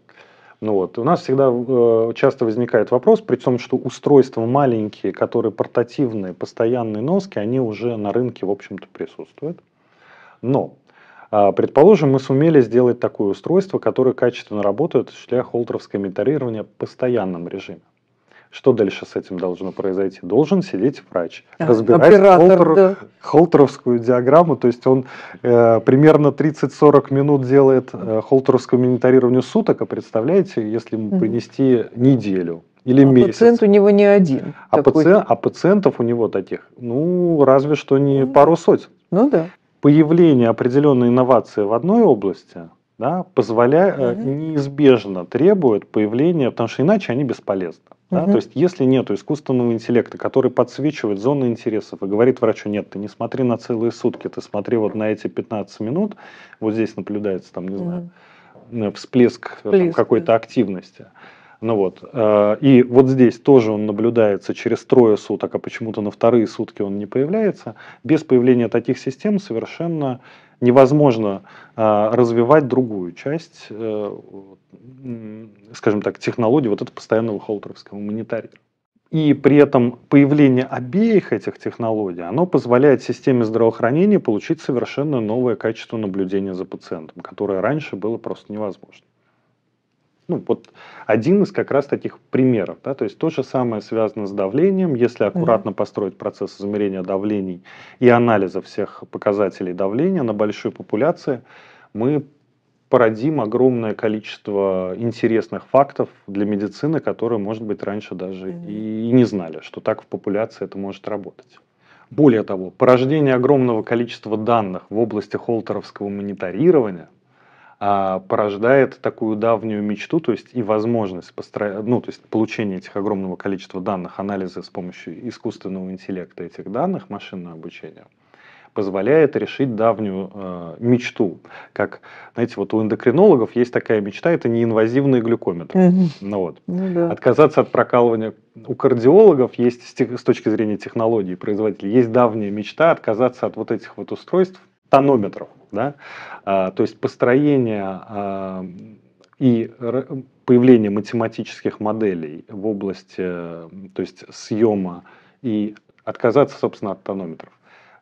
[SPEAKER 2] ну вот, у нас всегда э, часто возникает вопрос, при том, что устройства маленькие, которые портативные, постоянные носки, они уже на рынке, в общем-то, присутствуют. Но а, предположим, мы сумели сделать такое устройство, которое качественно работает, осуществляя холтеровское менторирование в постоянном режиме. Что дальше с этим должно произойти? Должен сидеть врач, а, разбирать холтер, да. холтеровскую диаграмму, то есть он э, примерно 30-40 минут делает э, холтеровское мониторирование суток, а представляете, если ему принести неделю или а месяц. пациент у него не один. А, паци... а пациентов у него таких, ну, разве что не ну, пару сотен. Ну да появление определенной инновации в одной области да, позволя... угу. неизбежно требует появления, потому что иначе они бесполезны. Угу. Да? То есть, если нет искусственного интеллекта, который подсвечивает зоны интересов и говорит врачу, нет, ты не смотри на целые сутки, ты смотри вот на эти 15 минут, вот здесь наблюдается, там, не угу. знаю, э, всплеск, э, всплеск какой-то да. активности. Ну вот. Э, и вот здесь тоже он наблюдается через трое суток, а почему-то на вторые сутки он не появляется. Без появления таких систем совершенно невозможно э, развивать другую часть, э, скажем так, технологии вот этого постоянного холтеровского монитария. И при этом появление обеих этих технологий, оно позволяет системе здравоохранения получить совершенно новое качество наблюдения за пациентом, которое раньше было просто невозможно. Ну, вот один из как раз таких примеров. Да? То есть то же самое связано с давлением. Если аккуратно угу. построить процесс измерения давлений и анализа всех показателей давления на большой популяции, мы породим огромное количество интересных фактов для медицины, которые, может быть, раньше даже mm-hmm. и не знали, что так в популяции это может работать. Более того, порождение огромного количества данных в области холтеровского мониторирования – а, порождает такую давнюю мечту, то есть и возможность постро... ну, то есть получения этих огромного количества данных, анализа с помощью искусственного интеллекта этих данных, машинного обучения позволяет решить давнюю э, мечту. Как, знаете, вот у эндокринологов есть такая мечта, это неинвазивный глюкометр. Ну, вот. ну, да. Отказаться от прокалывания у кардиологов есть с точки зрения технологии производителей, есть давняя мечта отказаться от вот этих вот устройств, тонометров. Да? А, то есть построение а, и появление математических моделей в области э, то есть съема и отказаться, собственно, от тонометров.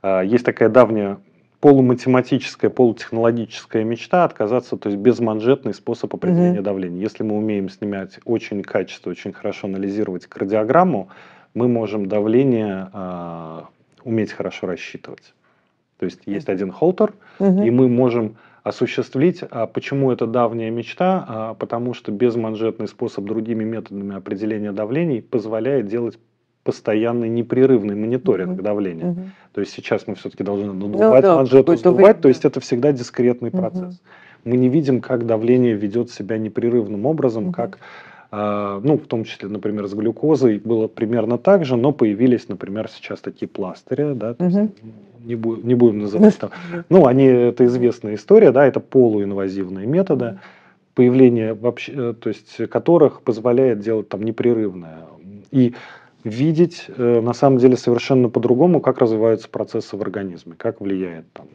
[SPEAKER 2] А, есть такая давняя полуматематическая, полутехнологическая мечта отказаться, то есть безманжетный способ определения mm-hmm. давления. Если мы умеем снимать очень качественно, очень хорошо анализировать кардиограмму, мы можем давление э, уметь хорошо рассчитывать. То есть есть один холтер, угу. и мы можем осуществить. А почему это давняя мечта? А потому что безманжетный способ другими методами определения давлений позволяет делать постоянный непрерывный мониторинг mm-hmm. давления. Mm-hmm. То есть сейчас мы все-таки должны надувать mm манжету, mm-hmm. сдувать, то есть это всегда дискретный mm-hmm. процесс. Мы не видим, как давление ведет себя непрерывным образом, mm-hmm. как а, ну, в том числе, например, с глюкозой было примерно так же, но появились, например, сейчас такие пластыри, да, угу. не, бу- не будем называть там, ну, они, это известная история, да, это полуинвазивные методы, появление вообще, э, то есть которых позволяет делать там непрерывное. И видеть э, на самом деле совершенно по-другому, как развиваются процессы в организме, как влияет там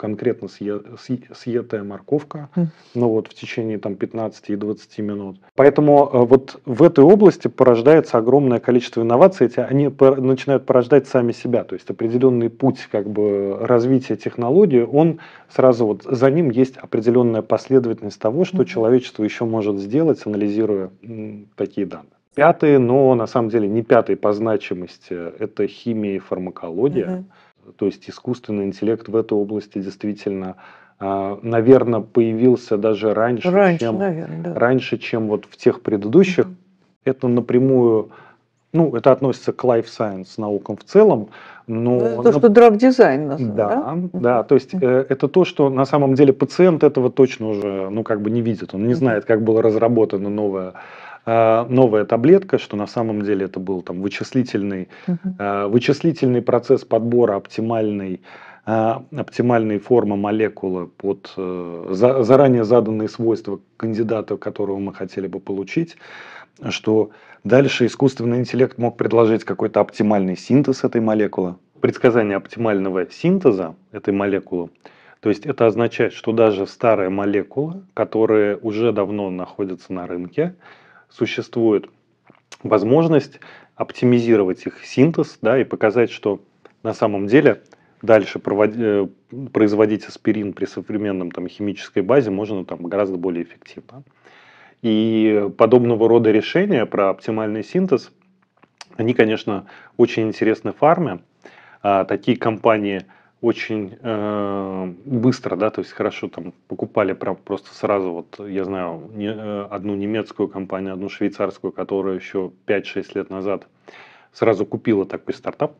[SPEAKER 2] конкретно съетая морковка, mm. ну вот в течение там 15 и 20 минут. Поэтому э, вот в этой области порождается огромное количество инноваций, эти, они начинают порождать сами себя, то есть определенный путь как бы развития технологии, он сразу вот за ним есть определенная последовательность того, что человечество еще может сделать, анализируя такие данные. Пятый, но на самом деле не пятый по значимости, э, это химия и фармакология. Mm-hmm то есть искусственный интеллект в этой области действительно а, наверное, появился даже раньше, раньше, чем, наверное, да. раньше чем вот в тех предыдущих. Угу. Это напрямую, ну, это относится к life science наукам в целом, но... Ну, то, на... что
[SPEAKER 1] драг-дизайн да? Да,
[SPEAKER 2] да то есть угу. это то, что на самом деле пациент этого точно уже, ну, как бы не видит, он не знает, как было разработано новое а, новая таблетка, что на самом деле это был там вычислительный, угу. вычислительный процесс подбора оптимальной а, оптимальной формы молекулы под э, заранее заданные свойства кандидата, которого мы хотели бы получить, что дальше искусственный интеллект мог предложить какой-то оптимальный синтез этой молекулы. Предсказание оптимального синтеза этой молекулы, то есть это означает, что даже старая молекула, которая уже давно находится на рынке, существует возможность оптимизировать их синтез да, и показать, что на самом деле дальше провод... Э, производить аспирин при современном там, химической базе можно там, гораздо более эффективно. И подобного рода решения про оптимальный синтез, они, конечно, очень интересны фарме. А, такие компании – очень э, быстро, да, то есть хорошо там покупали прям просто сразу, вот я знаю не, э, одну немецкую компанию, одну швейцарскую, которая еще 5-6 лет назад сразу купила такой стартап,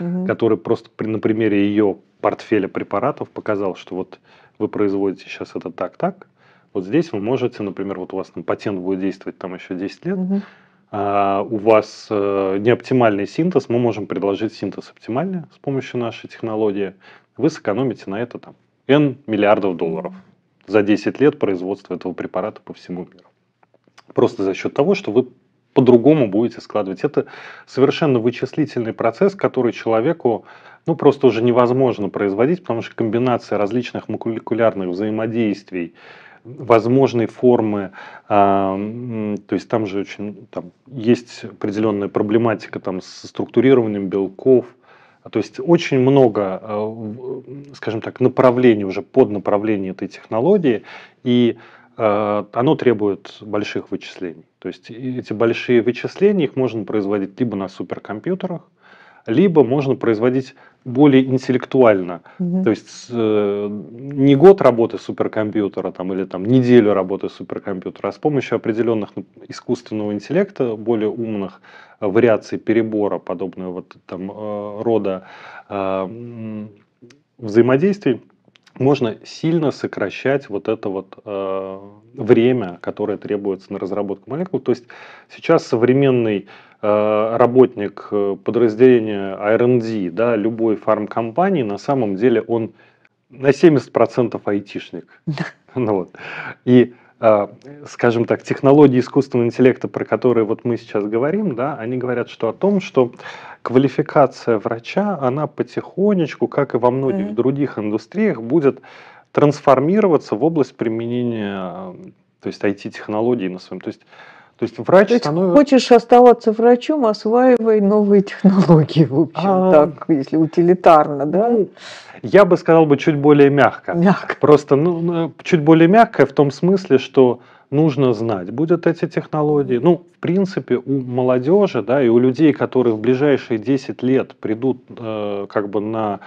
[SPEAKER 2] угу. который просто при, на примере ее портфеля препаратов показал, что вот вы производите сейчас это так-так, вот здесь вы можете, например, вот у вас там патент будет действовать там еще 10 лет, угу а у вас э, неоптимальный синтез, мы можем предложить синтез оптимальный с помощью нашей технологии. Вы сэкономите на это там N миллиардов долларов за 10 лет производства этого препарата по всему миру. Просто за счет того, что вы по-другому будете складывать. Это совершенно вычислительный процесс, который человеку ну, просто уже невозможно производить, потому что комбинация различных молекулярных взаимодействий, возможной формы, э, то есть там же очень там, есть определенная проблематика там, со структурированием белков, то есть очень много, э, скажем так, направлений, уже под направление этой технологии, и э, оно требует больших вычислений. То есть эти большие вычисления, их можно производить либо на суперкомпьютерах, либо можно производить более интеллектуально. Угу. То есть э, не год работы суперкомпьютера там, или там, неделю работы суперкомпьютера, а с помощью определенных ну, искусственного интеллекта, более умных э, вариаций перебора подобного вот, там, э, рода э, взаимодействий, можно сильно сокращать вот это вот э, время, которое требуется на разработку молекул. То есть сейчас современный э, работник э, подразделения R&D, да, любой фармкомпании, на самом деле он на 70% айтишник. Ну И э, скажем так, технологии искусственного интеллекта, про которые вот мы сейчас говорим, да, они говорят что о том, что квалификация врача, она потихонечку, как и во многих mm-hmm. других индустриях, будет трансформироваться в область применения, э, то есть IT-технологий на своем. То есть то есть врач то есть становится... Хочешь оставаться врачом, осваивай новые технологии, в общем, а... так, если утилитарно, да? Ну, я бы сказал бы чуть более мягко. Мягко. Просто ну, ну чуть более мягко в том смысле, что нужно знать будут эти технологии. Ну, в принципе, у молодежи, да, и у людей, которые в ближайшие 10 лет придут э, как бы на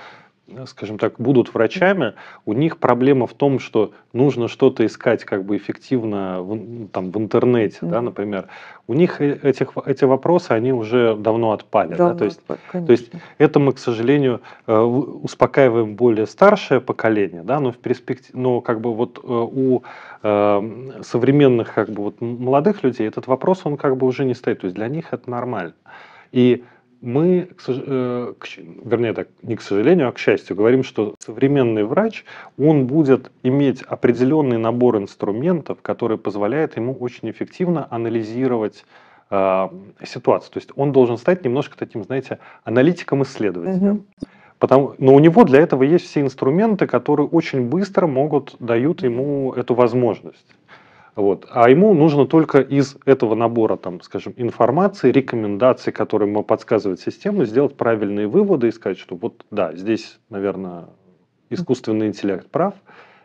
[SPEAKER 2] скажем так, будут врачами, у них проблема в том, что нужно что-то искать как бы эффективно в, там, в интернете, mm-hmm. да, например. У них э, этих, эти вопросы, они уже давно отпали. Давно да, то, есть, конечно. то есть это мы, к сожалению, э, успокаиваем более старшее поколение, да, но, в перспективе, но как бы вот э, у эм, современных как бы вот молодых людей этот вопрос, он как бы уже не стоит. То есть для них это нормально. И мы, к, э, к, вернее так, не к сожалению, а к счастью, говорим, что современный врач, он будет иметь определенный набор инструментов, который позволяет ему очень эффективно анализировать э, ситуацию. То есть он должен стать немножко таким, знаете, аналитиком-исследователем. Потому, но у него для этого есть все инструменты, которые очень быстро могут, дают ему эту возможность. Вот. А ему нужно только из этого набора, там, скажем, информации, рекомендаций, которые ему подсказывает система, сделать правильные выводы и сказать, что вот да, здесь, наверное, искусственный интеллект прав,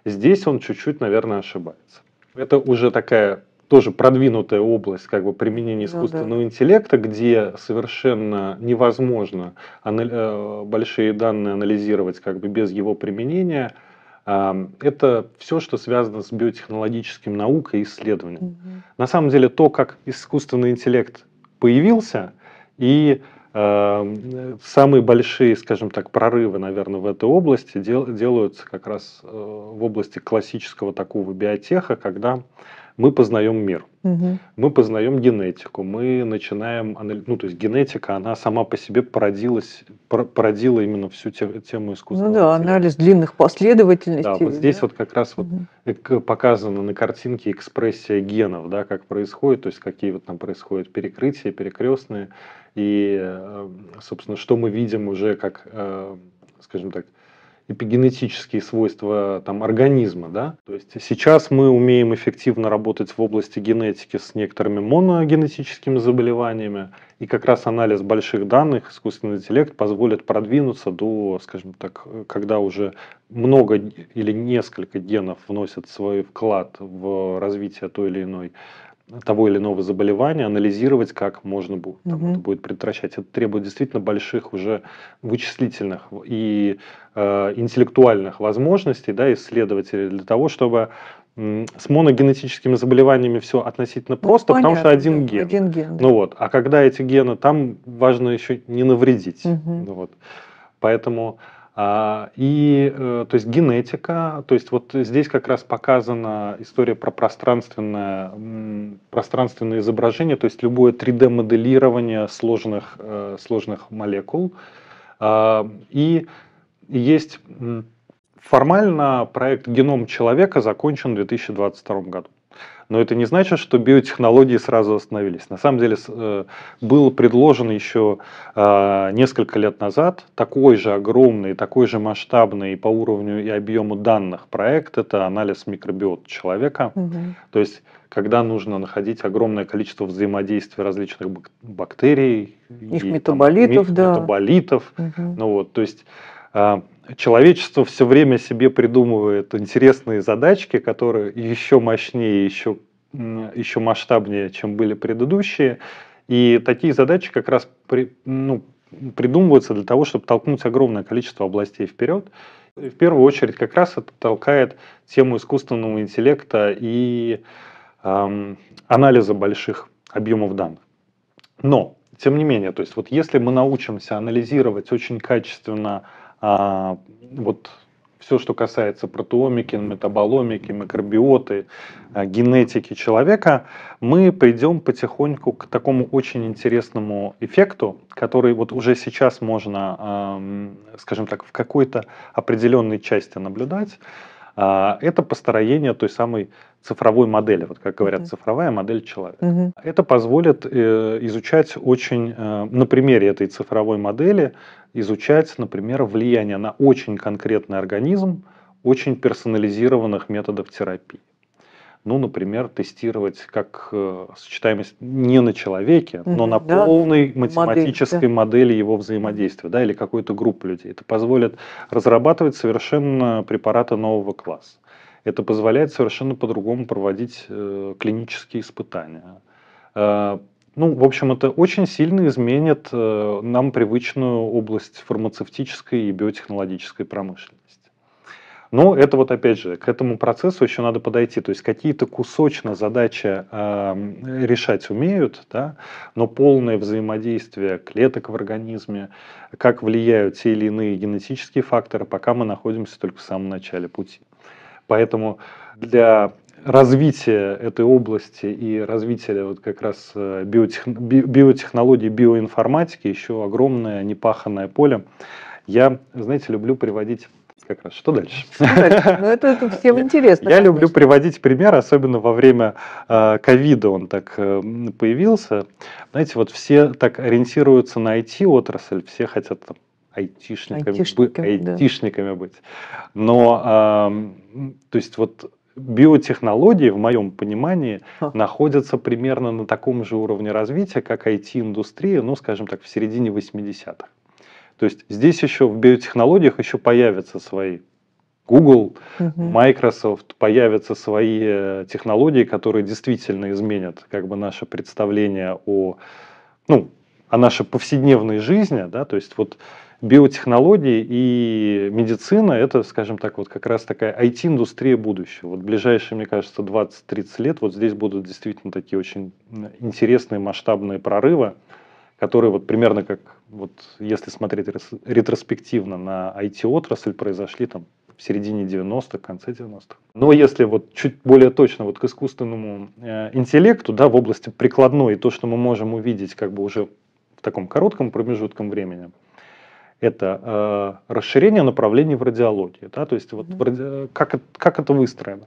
[SPEAKER 2] здесь он чуть-чуть, наверное, ошибается. Это уже такая тоже продвинутая область как бы применения искусственного ну, да. интеллекта, где совершенно невозможно анали- э, большие данные анализировать как бы без его применения – это все, что связано с биотехнологическим наукой и исследованием. Угу. На самом деле то, как искусственный интеллект появился и самые большие, скажем так, прорывы, наверное, в этой области дел, делаются как раз э, в области классического такого биотеха, когда мы познаем мир, угу. мы познаем генетику, мы начинаем, ну то есть генетика, она сама по себе породилась, породила именно всю те, тему
[SPEAKER 1] искусства. Ну да, анализ длинных последовательностей. Да, вот здесь
[SPEAKER 2] да? вот как раз вот угу. показана на картинке экспрессия генов, да, как происходит, то есть какие вот там происходят перекрытия, перекрестные, и, э, собственно, что мы видим уже как, э, скажем так, эпигенетические свойства там, организма. Да? То есть сейчас мы умеем эффективно работать в области генетики с некоторыми моногенетическими заболеваниями, и как раз анализ больших данных, искусственный интеллект позволит продвинуться до, скажем так, когда уже много или несколько генов вносят свой вклад в развитие той или иной того или иного заболевания, анализировать, как можно будет, там, угу. это будет предотвращать. Это требует действительно больших уже вычислительных и э, интеллектуальных возможностей да, исследователей для того, чтобы с моногенетическими заболеваниями все относительно ну, просто, ну, потому что один ген. Один ген да. Ну вот, а когда эти гены, там важно еще не навредить. Угу. вот. Поэтому а, и, э, то есть, генетика, то есть, вот здесь как раз показана история про пространственное, пространственное изображение, то есть, любое 3D-моделирование сложных, э, сложных молекул. А, и есть формально проект «Геном человека» закончен в 2022 году но это не значит, что биотехнологии сразу остановились. На самом деле э, был предложен еще а, несколько лет назад такой же огромный, такой же масштабный по уровню и объему данных проект, это анализ микробиот человека. Угу. То есть когда нужно находить огромное количество взаимодействий различных бактерий, их и, метаболитов, там, да. метаболитов, угу. ну вот, то есть а, человечество все время себе придумывает интересные задачки, которые еще мощнее, еще, еще масштабнее, чем были предыдущие. И такие задачи как раз при, ну, придумываются для того, чтобы толкнуть огромное количество областей вперед. И в первую очередь как раз это толкает тему искусственного интеллекта и эм, анализа больших объемов данных. Но, тем не менее, то есть вот если мы научимся анализировать очень качественно а, вот все, что касается протеомики, метаболомики, микробиоты, а, генетики человека, мы придем потихоньку к такому очень интересному эффекту, который вот уже сейчас можно, скажем так, в какой-то определенной части наблюдать. А, это построение той самой цифровой модели, вот как говорят, угу. цифровая модель человека. Угу. Это позволит э, изучать очень, э, на примере этой цифровой модели, изучать, например, влияние на очень конкретный организм очень персонализированных методов терапии ну, например, тестировать как э, сочетаемость не на человеке, но на да, полной математической модель, модели его взаимодействия, да, или какой-то группы людей. Это позволит разрабатывать совершенно препараты нового класса. Это позволяет совершенно по-другому проводить э, клинические испытания. Э, ну, в общем, это очень сильно изменит э, нам привычную область фармацевтической и биотехнологической промышленности. Но это вот опять же, к этому процессу еще надо подойти. То есть какие-то кусочно задачи э, решать умеют, да, но полное взаимодействие клеток в организме, как влияют те или иные генетические факторы, пока мы находимся только в самом начале пути. Поэтому для развития этой области и развития вот как раз э, биотех... биотехнологий, биоинформатики еще огромное непаханное поле. Я, знаете, люблю приводить как раз. Что дальше? Что
[SPEAKER 1] дальше? Ну, это, это всем интересно. Я конечно. люблю
[SPEAKER 2] приводить пример, особенно во время э, ковида он так э, появился. Знаете, вот все так ориентируются на IT-отрасль, все хотят там, айтишниками, айтишниками, бы, да. айтишниками быть. Но, э, то есть вот биотехнологии, в моем понимании, Ха. находятся примерно на таком же уровне развития, как IT-индустрия, ну, скажем так, в середине 80-х. То есть здесь еще в биотехнологиях еще появятся свои Google, угу. Microsoft, появятся свои э, технологии, которые действительно изменят как бы наше представление о, ну, о нашей повседневной жизни, да, то есть вот биотехнологии и медицина – это, скажем так, вот как раз такая IT-индустрия будущего. Вот ближайшие, мне кажется, 20-30 лет вот здесь будут действительно такие очень интересные масштабные прорывы, которые вот примерно как вот если смотреть ретроспективно на IT-отрасль, произошли там в середине 90-х, конце 90-х. Но если вот чуть более точно вот к искусственному э, интеллекту, да, в области прикладной, и то, что мы можем увидеть как бы уже в таком коротком промежутке времени, это э, расширение направлений в радиологии. Да, то есть вот mm-hmm. ради... как, как это выстроено?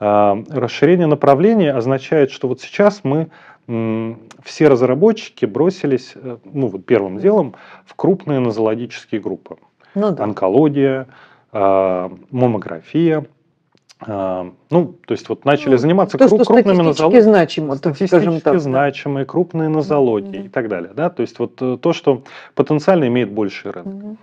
[SPEAKER 2] Э, расширение направлений означает, что вот сейчас мы все разработчики бросились, э, ну вот первым делом, в крупные нозологические группы. Ну, да. Онкология, э, а, момография. Э, а, ну, то есть вот начали ну, заниматься то, кру- ну, крупными нозологиями.
[SPEAKER 1] Значимо, скажем так,
[SPEAKER 2] значимые, да. крупные нозологии mm-hmm. и так далее. Да? То есть вот э, то, что потенциально имеет больший рынок. Mm-hmm.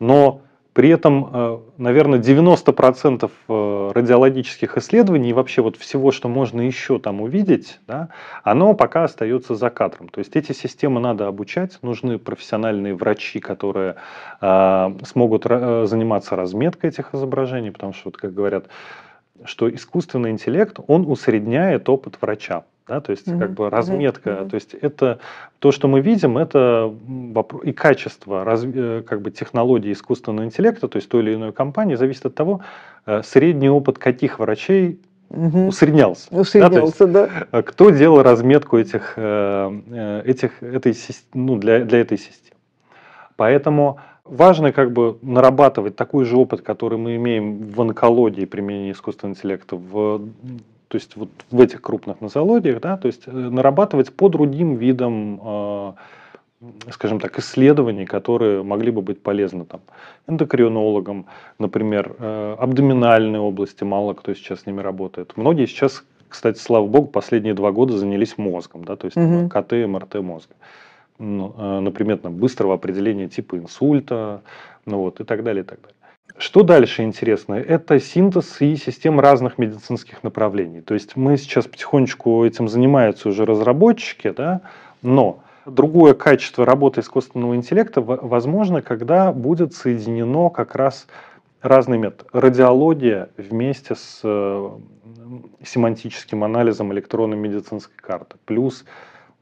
[SPEAKER 2] Но при этом, э, наверное, 90% э, радиологических исследований и вообще вот всего, что можно еще там увидеть, да, оно пока остается за кадром. То есть эти системы надо обучать, нужны профессиональные врачи, которые э, смогут э, заниматься разметкой этих изображений, потому что, вот, как говорят, что искусственный интеллект, он усредняет опыт врача да, то есть mm-hmm. как бы разметка, mm-hmm. то есть это то, что мы видим, это и качество э, как бы технологии искусственного интеллекта, то есть той или иной компании, зависит от того, э, средний опыт каких врачей угу. усреднялся. Усреднялся, да, есть, да. Э, кто делал разметку этих, этих, этой, ну, для, для этой системы. Поэтому важно как бы нарабатывать такой же опыт, который мы имеем в онкологии применения искусственного интеллекта, в то есть вот в этих крупных нозологиях, да, то есть э, нарабатывать по другим видам, э, скажем так, исследований, которые могли бы быть полезны там, эндокринологам, например, э, абдоминальной области, мало кто сейчас с ними работает. Многие сейчас, кстати, слава богу, последние два года занялись мозгом, да, то есть угу. КТ, МРТ мозга. Ну, например, там, быстрого определения типа инсульта ну, вот, и так далее, и так далее. Что дальше интересно? Это синтез и систем разных медицинских направлений. То есть мы сейчас потихонечку этим занимаются уже разработчики, да, но другое качество работы искусственного интеллекта возможно, когда будет соединено как раз разный метод. Радиология вместе с э, семантическим анализом электронной медицинской карты, плюс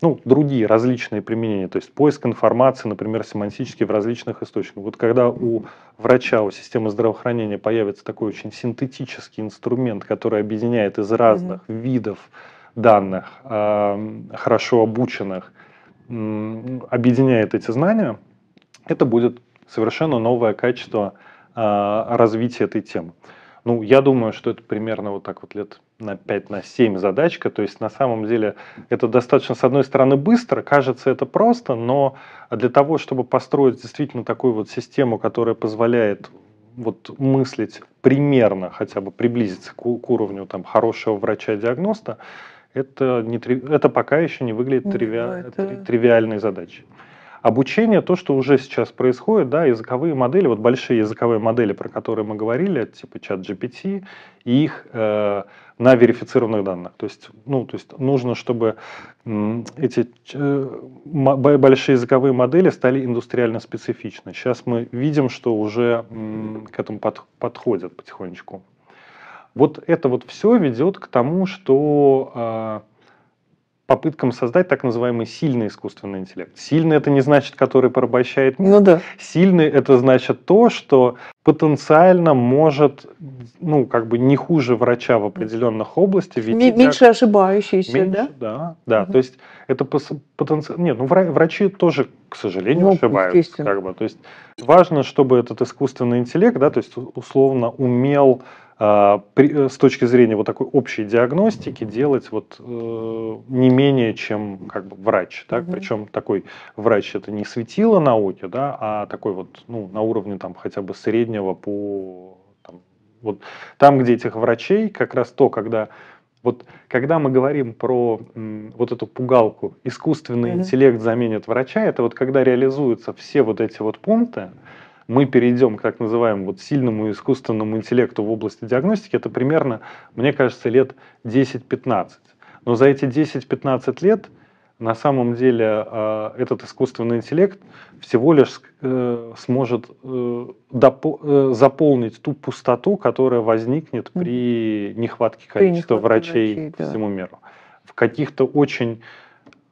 [SPEAKER 2] ну, другие различные применения, то есть поиск информации, например, семантически в различных источниках. Вот когда у врача, у системы здравоохранения появится такой очень синтетический инструмент, который объединяет из разных mm-hmm. видов данных, хорошо обученных, объединяет эти знания, это будет совершенно новое качество а, развития этой темы. Ну, я думаю, что это примерно вот так вот лет на 5, на 7 задачка. То есть на самом деле это достаточно, с одной стороны, быстро, кажется это просто, но для того, чтобы построить действительно такую вот систему, которая позволяет вот мыслить примерно, хотя бы приблизиться к, к уровню там, хорошего врача-диагноста, это, не, это пока еще не выглядит ну тривиальной задачей. Обучение, то, что уже сейчас происходит, да, языковые модели, вот большие языковые модели, про которые мы говорили, типа чат GPT, их э, на верифицированных данных. То есть, ну, то есть нужно, чтобы эти э, большие языковые модели стали индустриально специфичны. Сейчас мы видим, что уже к этому под подходят потихонечку. Вот это вот все ведет к тому, что э, попыткам создать так называемый сильный искусственный интеллект. Сильный это не значит, который порабощает мир. Ну да. Сильный это значит то, что потенциально может, ну, как бы не хуже врача в определенных областях. Ведь меньше как...
[SPEAKER 1] ошибающиеся, меньше, да?
[SPEAKER 2] Да, да. Угу. То есть это потенциал... Нет, ну врачи тоже, к сожалению, ну, ошибаются. Как бы. То есть важно, чтобы этот искусственный интеллект, да, то есть условно умел а, э, с точки зрения вот такой общей диагностики делать вот э, не менее чем как бы врач, так, угу. причем такой врач это не светило науки, да, а такой вот ну на уровне там хотя бы среднего по там, вот там где этих врачей как раз то, когда вот когда мы говорим про м, вот эту пугалку, искусственный mm-hmm. интеллект заменит врача, это вот когда реализуются все вот эти вот пункты, мы перейдем к так называемому вот сильному искусственному интеллекту в области диагностики, это примерно, мне кажется, лет 10-15. Но за эти 10-15 лет на самом деле а, этот искусственный интеллект всего лишь э, сможет э, э, заполнить ту пустоту, которая возникнет при нехватке количества при нехватке врачей, врачей да. всему миру. В каких-то очень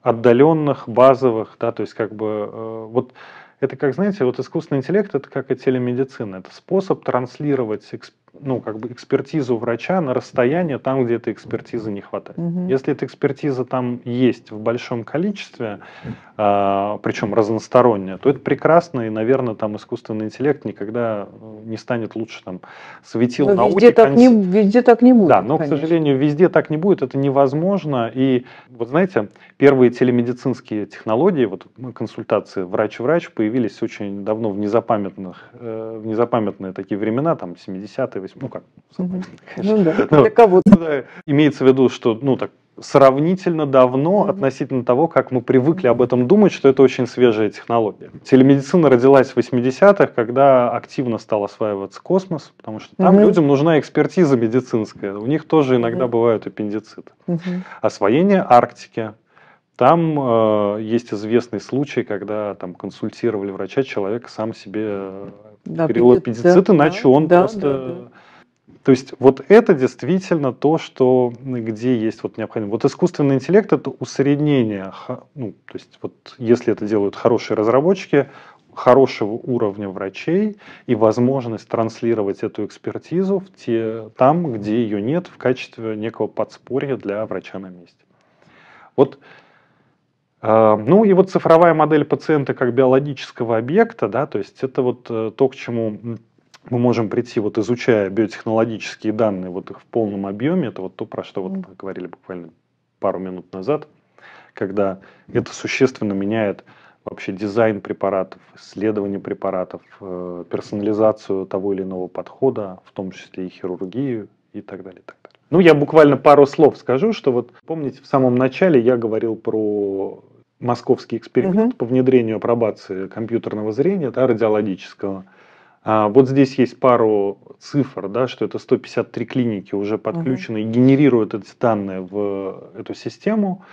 [SPEAKER 2] отдаленных, базовых, да, то есть как бы вот это как, знаете, вот искусственный интеллект, это как и телемедицина, это способ транслировать эксперимент ну, как бы экспертизу врача на расстояние там, где этой экспертизы не хватает. Угу. Если эта экспертиза там есть в большом количестве, э, а, причем разносторонняя, то это прекрасно, и, наверное, там искусственный интеллект никогда э, не станет лучше там светил но науки. Везде так, не,
[SPEAKER 1] везде так не будет. Да, но, конечно. к
[SPEAKER 2] сожалению, везде так не будет, это невозможно. И вот знаете, первые телемедицинские технологии, вот консультации врач-врач появились очень давно в незапамятных, э, в незапамятные такие времена, там 70-е, 8, ну как, ну ну, ну Имеется в виду, что ну так сравнительно давно mm-hmm. относительно того, как мы привыкли об этом думать, что это очень свежая технология. Телемедицина родилась в 80-х, когда активно стал осваиваться космос, потому что там mm-hmm. людям нужна экспертиза медицинская. У них тоже иногда mm-hmm. бывают аппендициты. Mm-hmm. Освоение Арктики. Там э, есть известный случай, когда там консультировали врача, человек сам себе да, перелил аппендицит, иначе да, он да, просто... Да, да то есть вот это действительно то, что, где есть вот необходимость. Вот искусственный интеллект – это усреднение, ну, то есть вот если это делают хорошие разработчики, хорошего уровня врачей и возможность транслировать эту экспертизу в те, там, где ее нет, в качестве некого подспорья для врача на месте. Вот э, ну и вот цифровая модель пациента как биологического объекта, да, то есть это вот э, то, к чему мы можем прийти, вот изучая биотехнологические данные вот их в полном объеме, это вот то, про что вот мы говорили буквально пару минут назад, когда это существенно меняет вообще дизайн препаратов, исследование препаратов, э, персонализацию того или иного подхода, в том числе и хирургию и так далее. так далее. Ну, я буквально пару слов скажу, что вот помните, в самом начале я говорил про московский эксперимент угу. по внедрению апробации компьютерного зрения, да, радиологического. А, вот здесь есть пару цифр, да, что это 153 клиники уже подключены угу. и генерируют эти данные в э, эту систему.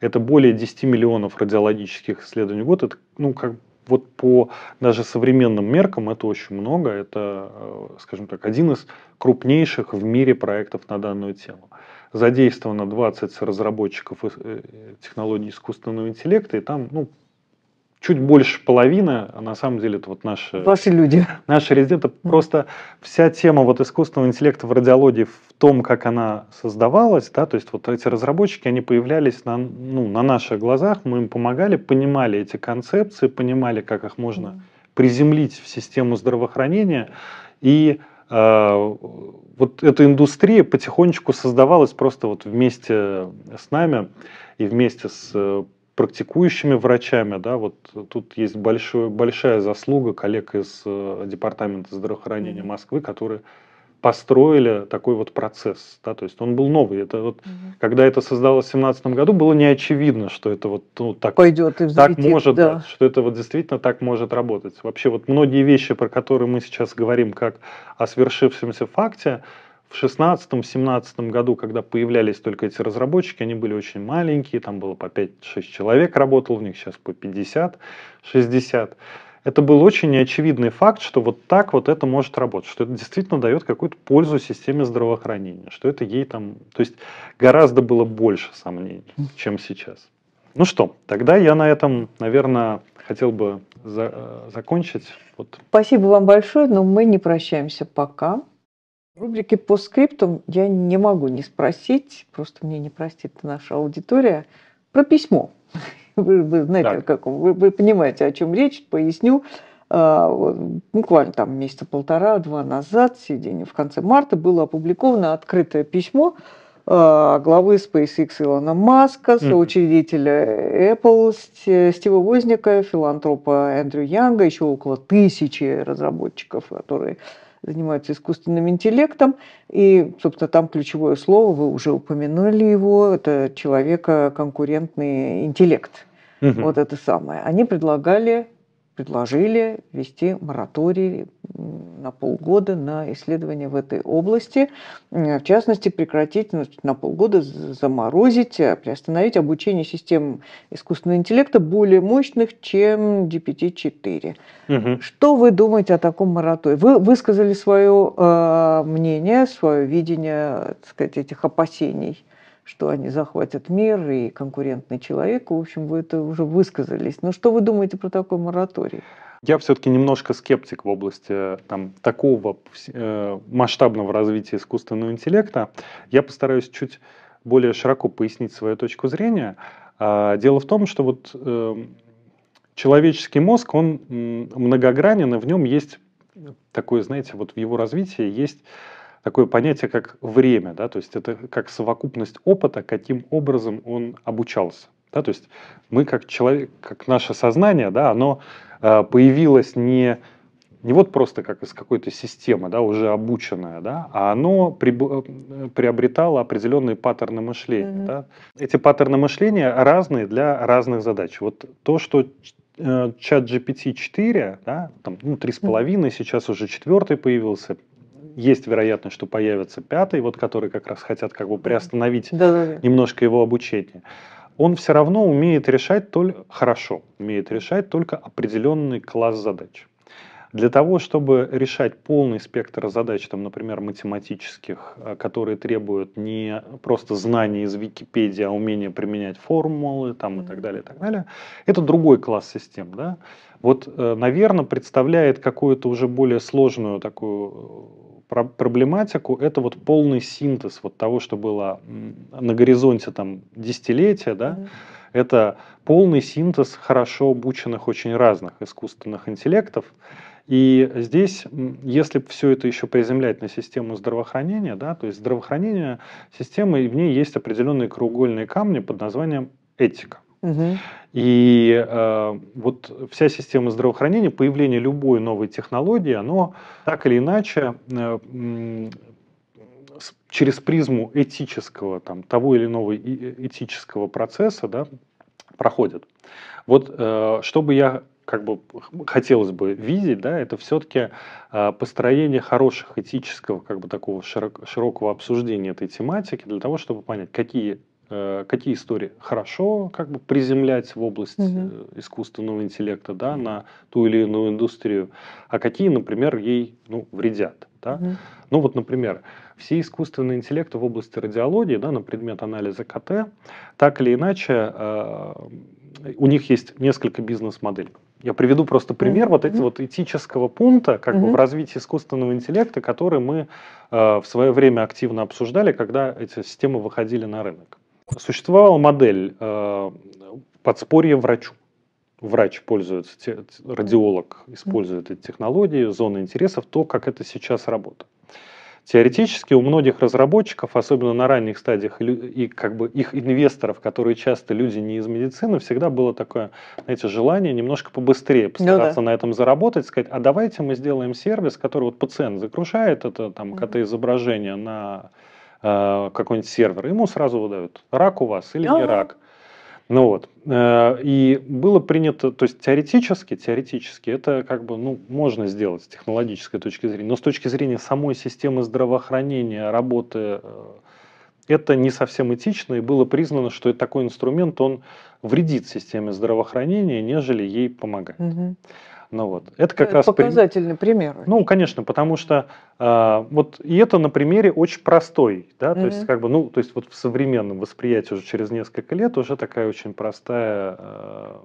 [SPEAKER 2] Это более 10 миллионов радиологических исследований Вот Это, ну, как, вот по даже современным меркам это очень много. Это, э, скажем так, один из крупнейших в мире проектов на данную тему. Задействовано 20 разработчиков э, технологий искусственного интеллекта, и там ну, чуть больше половины, а на самом деле это вот наши... Ваши люди. Наши резиденты. Просто вся тема вот искусственного интеллекта в радиологии в том, как она создавалась, да, то есть вот эти разработчики, они появлялись на, ну, на наших глазах, мы им помогали, понимали эти концепции, понимали, как их можно приземлить в систему здравоохранения. И э, вот эта индустрия потихонечку создавалась просто вот вместе с нами и вместе с э, практикующими врачами, да, вот тут есть большой, большая заслуга коллег из э, Департамента здравоохранения mm-hmm. Москвы, которые построили такой вот процесс, да, то есть он был новый. Это вот, угу. когда это создалось в 2017 году, было не очевидно, что это вот ну, так, Пойдет и взлетит, так может, да. Да, что это вот действительно так может работать. Вообще вот многие вещи, про которые мы сейчас говорим, как о свершившемся факте, в 2016-2017 году, когда появлялись только эти разработчики, они были очень маленькие, там было по 5-6 человек работал в них сейчас по 50-60. Это был очень неочевидный факт, что вот так вот это может работать, что это действительно дает какую-то пользу системе здравоохранения, что это ей там... То есть гораздо было больше сомнений, чем сейчас. Ну что, тогда я на этом, наверное, хотел бы за, э, закончить. Вот.
[SPEAKER 1] Спасибо вам большое, но мы не прощаемся пока рубрике по скриптам я не могу не спросить, просто мне не простит наша аудитория, про письмо. Вы, вы знаете, да. как, вы, вы понимаете, о чем речь, поясню. А, буквально там месяца полтора-два назад, в конце марта, было опубликовано открытое письмо а, главы SpaceX Илона Маска, соучредителя Apple Стива Возника, филантропа Эндрю Янга, еще около тысячи разработчиков, которые занимаются искусственным интеллектом. И, собственно, там ключевое слово, вы уже упомянули его, это человека-конкурентный интеллект. Угу. Вот это самое. Они предлагали предложили ввести мораторий на полгода на исследования в этой области, э, в частности, прекратить ну, на полгода заморозить, э, приостановить обучение систем искусственного интеллекта более мощных, чем GPT-4. Угу. Что вы думаете о таком моратории? Вы высказали свое э, мнение, свое видение э, так сказать, этих опасений что они захватят мир и конкурентный человек. В общем, вы это уже высказались. Но ну, что вы думаете про такой мораторий?
[SPEAKER 2] Я все-таки немножко скептик в области э, там, такого э, масштабного развития искусственного интеллекта. Я постараюсь чуть более широко пояснить свою точку зрения. А, дело в том, что вот э, человеческий мозг, он многогранен, и в нем есть такое, знаете, вот в его развитии есть такое понятие, как время, да, то есть это как совокупность опыта, каким образом он обучался. Да, то есть мы как человек, как наше сознание, да, оно э, появилось не, не вот просто как из какой-то системы, да, уже обученное, да, а оно при, э, приобретало определенные паттерны мышления. Mm-hmm. Да. Эти паттерны мышления разные для разных задач. Вот то, что э, чат GPT-4, да, там, ну, 3,5, mm-hmm. сейчас уже четвертый появился, есть вероятность, что появится пятый, вот который как раз хотят как бы приостановить да, да, да. немножко его обучение. Он все равно умеет решать только хорошо, умеет решать только определенный класс задач. Для того, чтобы решать полный спектр задач, там, например, математических, э, которые требуют не просто знаний из Википедии, а умения применять формулы там, и так далее, и так далее, это другой класс систем. Да? Вот, э, наверное, представляет какую-то уже более сложную такую э, проблематику, это вот полный синтез вот того, что было на горизонте там десятилетия, да, mm-hmm. это полный синтез хорошо обученных очень разных искусственных интеллектов. И здесь, если все это еще приземлять на систему здравоохранения, да, то есть здравоохранение системы, и в ней есть определенные кругольные камни под названием этика. И э, вот вся система здравоохранения, появление любой новой технологии, оно так или иначе э, через призму этического, там, того или иного э, этического процесса да, проходит. Вот э, что я как бы хотелось бы видеть, да, это все-таки э, построение хороших этического, как бы такого широк, широкого обсуждения этой тематики для того, чтобы понять, какие Э, какие истории хорошо как бы приземлять в область угу. Э, искусственного интеллекта да, на ту или иную индустрию, а какие, например, ей ну, вредят. Да? Угу. Ну вот, например, все искусственные интеллекты в области радиологии да, на предмет анализа КТ, так или иначе, э, у них есть несколько бизнес-моделей. Я приведу просто пример mm-hmm. вот этого вот этического пункта как mm-hmm. бы в развитии искусственного интеллекта, который мы э, в свое время активно обсуждали, когда эти системы выходили на рынок. Существовала модель э, подспорья врачу. Врач пользуется, те, радиолог использует эти технологии, зоны интересов, то, как это сейчас работает. Теоретически у многих разработчиков, особенно на ранних стадиях, и как бы их инвесторов, которые часто люди не из медицины, всегда было такое, знаете, желание немножко побыстрее постараться ну, да. на этом заработать, сказать, а давайте мы сделаем сервис, который вот пациент загружает это там mm-hmm. изображение на Э, какой-нибудь сервер, ему сразу выдают, рак у вас или не ага. рак. Ну вот. Э, и было принято, то есть теоретически, теоретически это как бы, ну, можно сделать с технологической точки зрения, но с точки зрения самой системы здравоохранения, работы, э, это не совсем этично, и было признано, что такой инструмент, он вредит системе здравоохранения, нежели ей помогает. Угу. Ну вот, это как это раз показательный при... пример. Ну, конечно, потому что э, вот и это на примере очень простой, да, mm-hmm. то есть как бы, ну, то есть вот в современном восприятии уже через несколько лет уже такая очень простая э,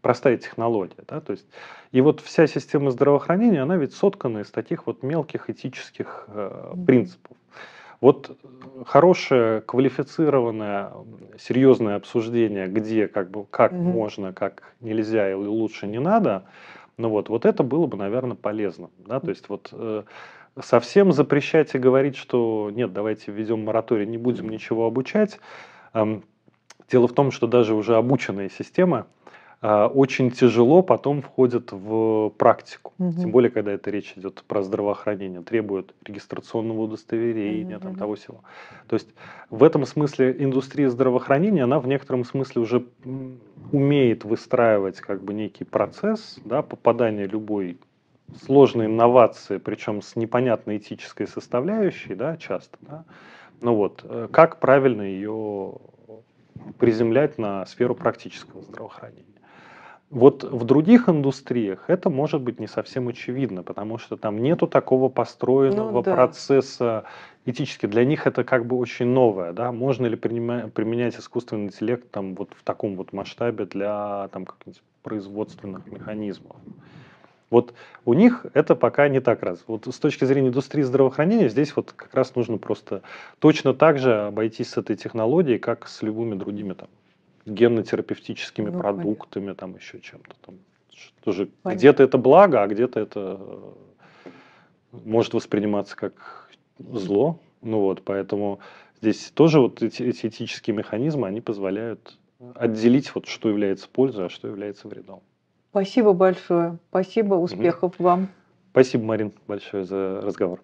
[SPEAKER 2] простая технология, да, то есть и вот вся система здравоохранения, она ведь соткана из таких вот мелких этических э, mm-hmm. принципов. Вот хорошее, квалифицированное, серьезное обсуждение, где как бы как mm-hmm. можно, как нельзя или лучше не надо, ну вот, вот это было бы, наверное, полезно. Да? То есть вот э, совсем запрещать и говорить, что нет, давайте введем мораторий, не будем ничего обучать. Эм, дело в том, что даже уже обученные системы, Э, очень тяжело потом входят в практику. Угу. Тем более, когда это речь идет про здравоохранение, требуют регистрационного удостоверения, угу. там того всего. То есть в этом смысле индустрия здравоохранения, она в некотором смысле уже умеет выстраивать как бы некий процесс да, попадания любой сложной инновации, причем с непонятной этической составляющей, да, часто, да, ну вот, э, как правильно ее приземлять на сферу практического здравоохранения. Вот в других индустриях это может быть не совсем очевидно, потому что там нету такого построенного ну, да. процесса этически. Для них это как бы очень новое, да? Можно ли принимать, применять искусственный интеллект там вот в таком вот масштабе для там каких-нибудь производственных механизмов? Вот у них это пока не так раз. Вот с точки зрения индустрии здравоохранения здесь вот как раз нужно просто точно так же обойтись с этой технологией, как с любыми другими там генотерапевтическими ну, терапевтическими продуктами, там еще чем-то. Там, тоже где-то это благо, а где-то это э, может восприниматься как зло. Ну вот, поэтому здесь тоже вот эти, эти этические механизмы, они позволяют отделить вот что является пользой, а что является вредом.
[SPEAKER 1] Спасибо большое. Спасибо, успехов угу. вам.
[SPEAKER 2] Спасибо, Марин, большое за разговор.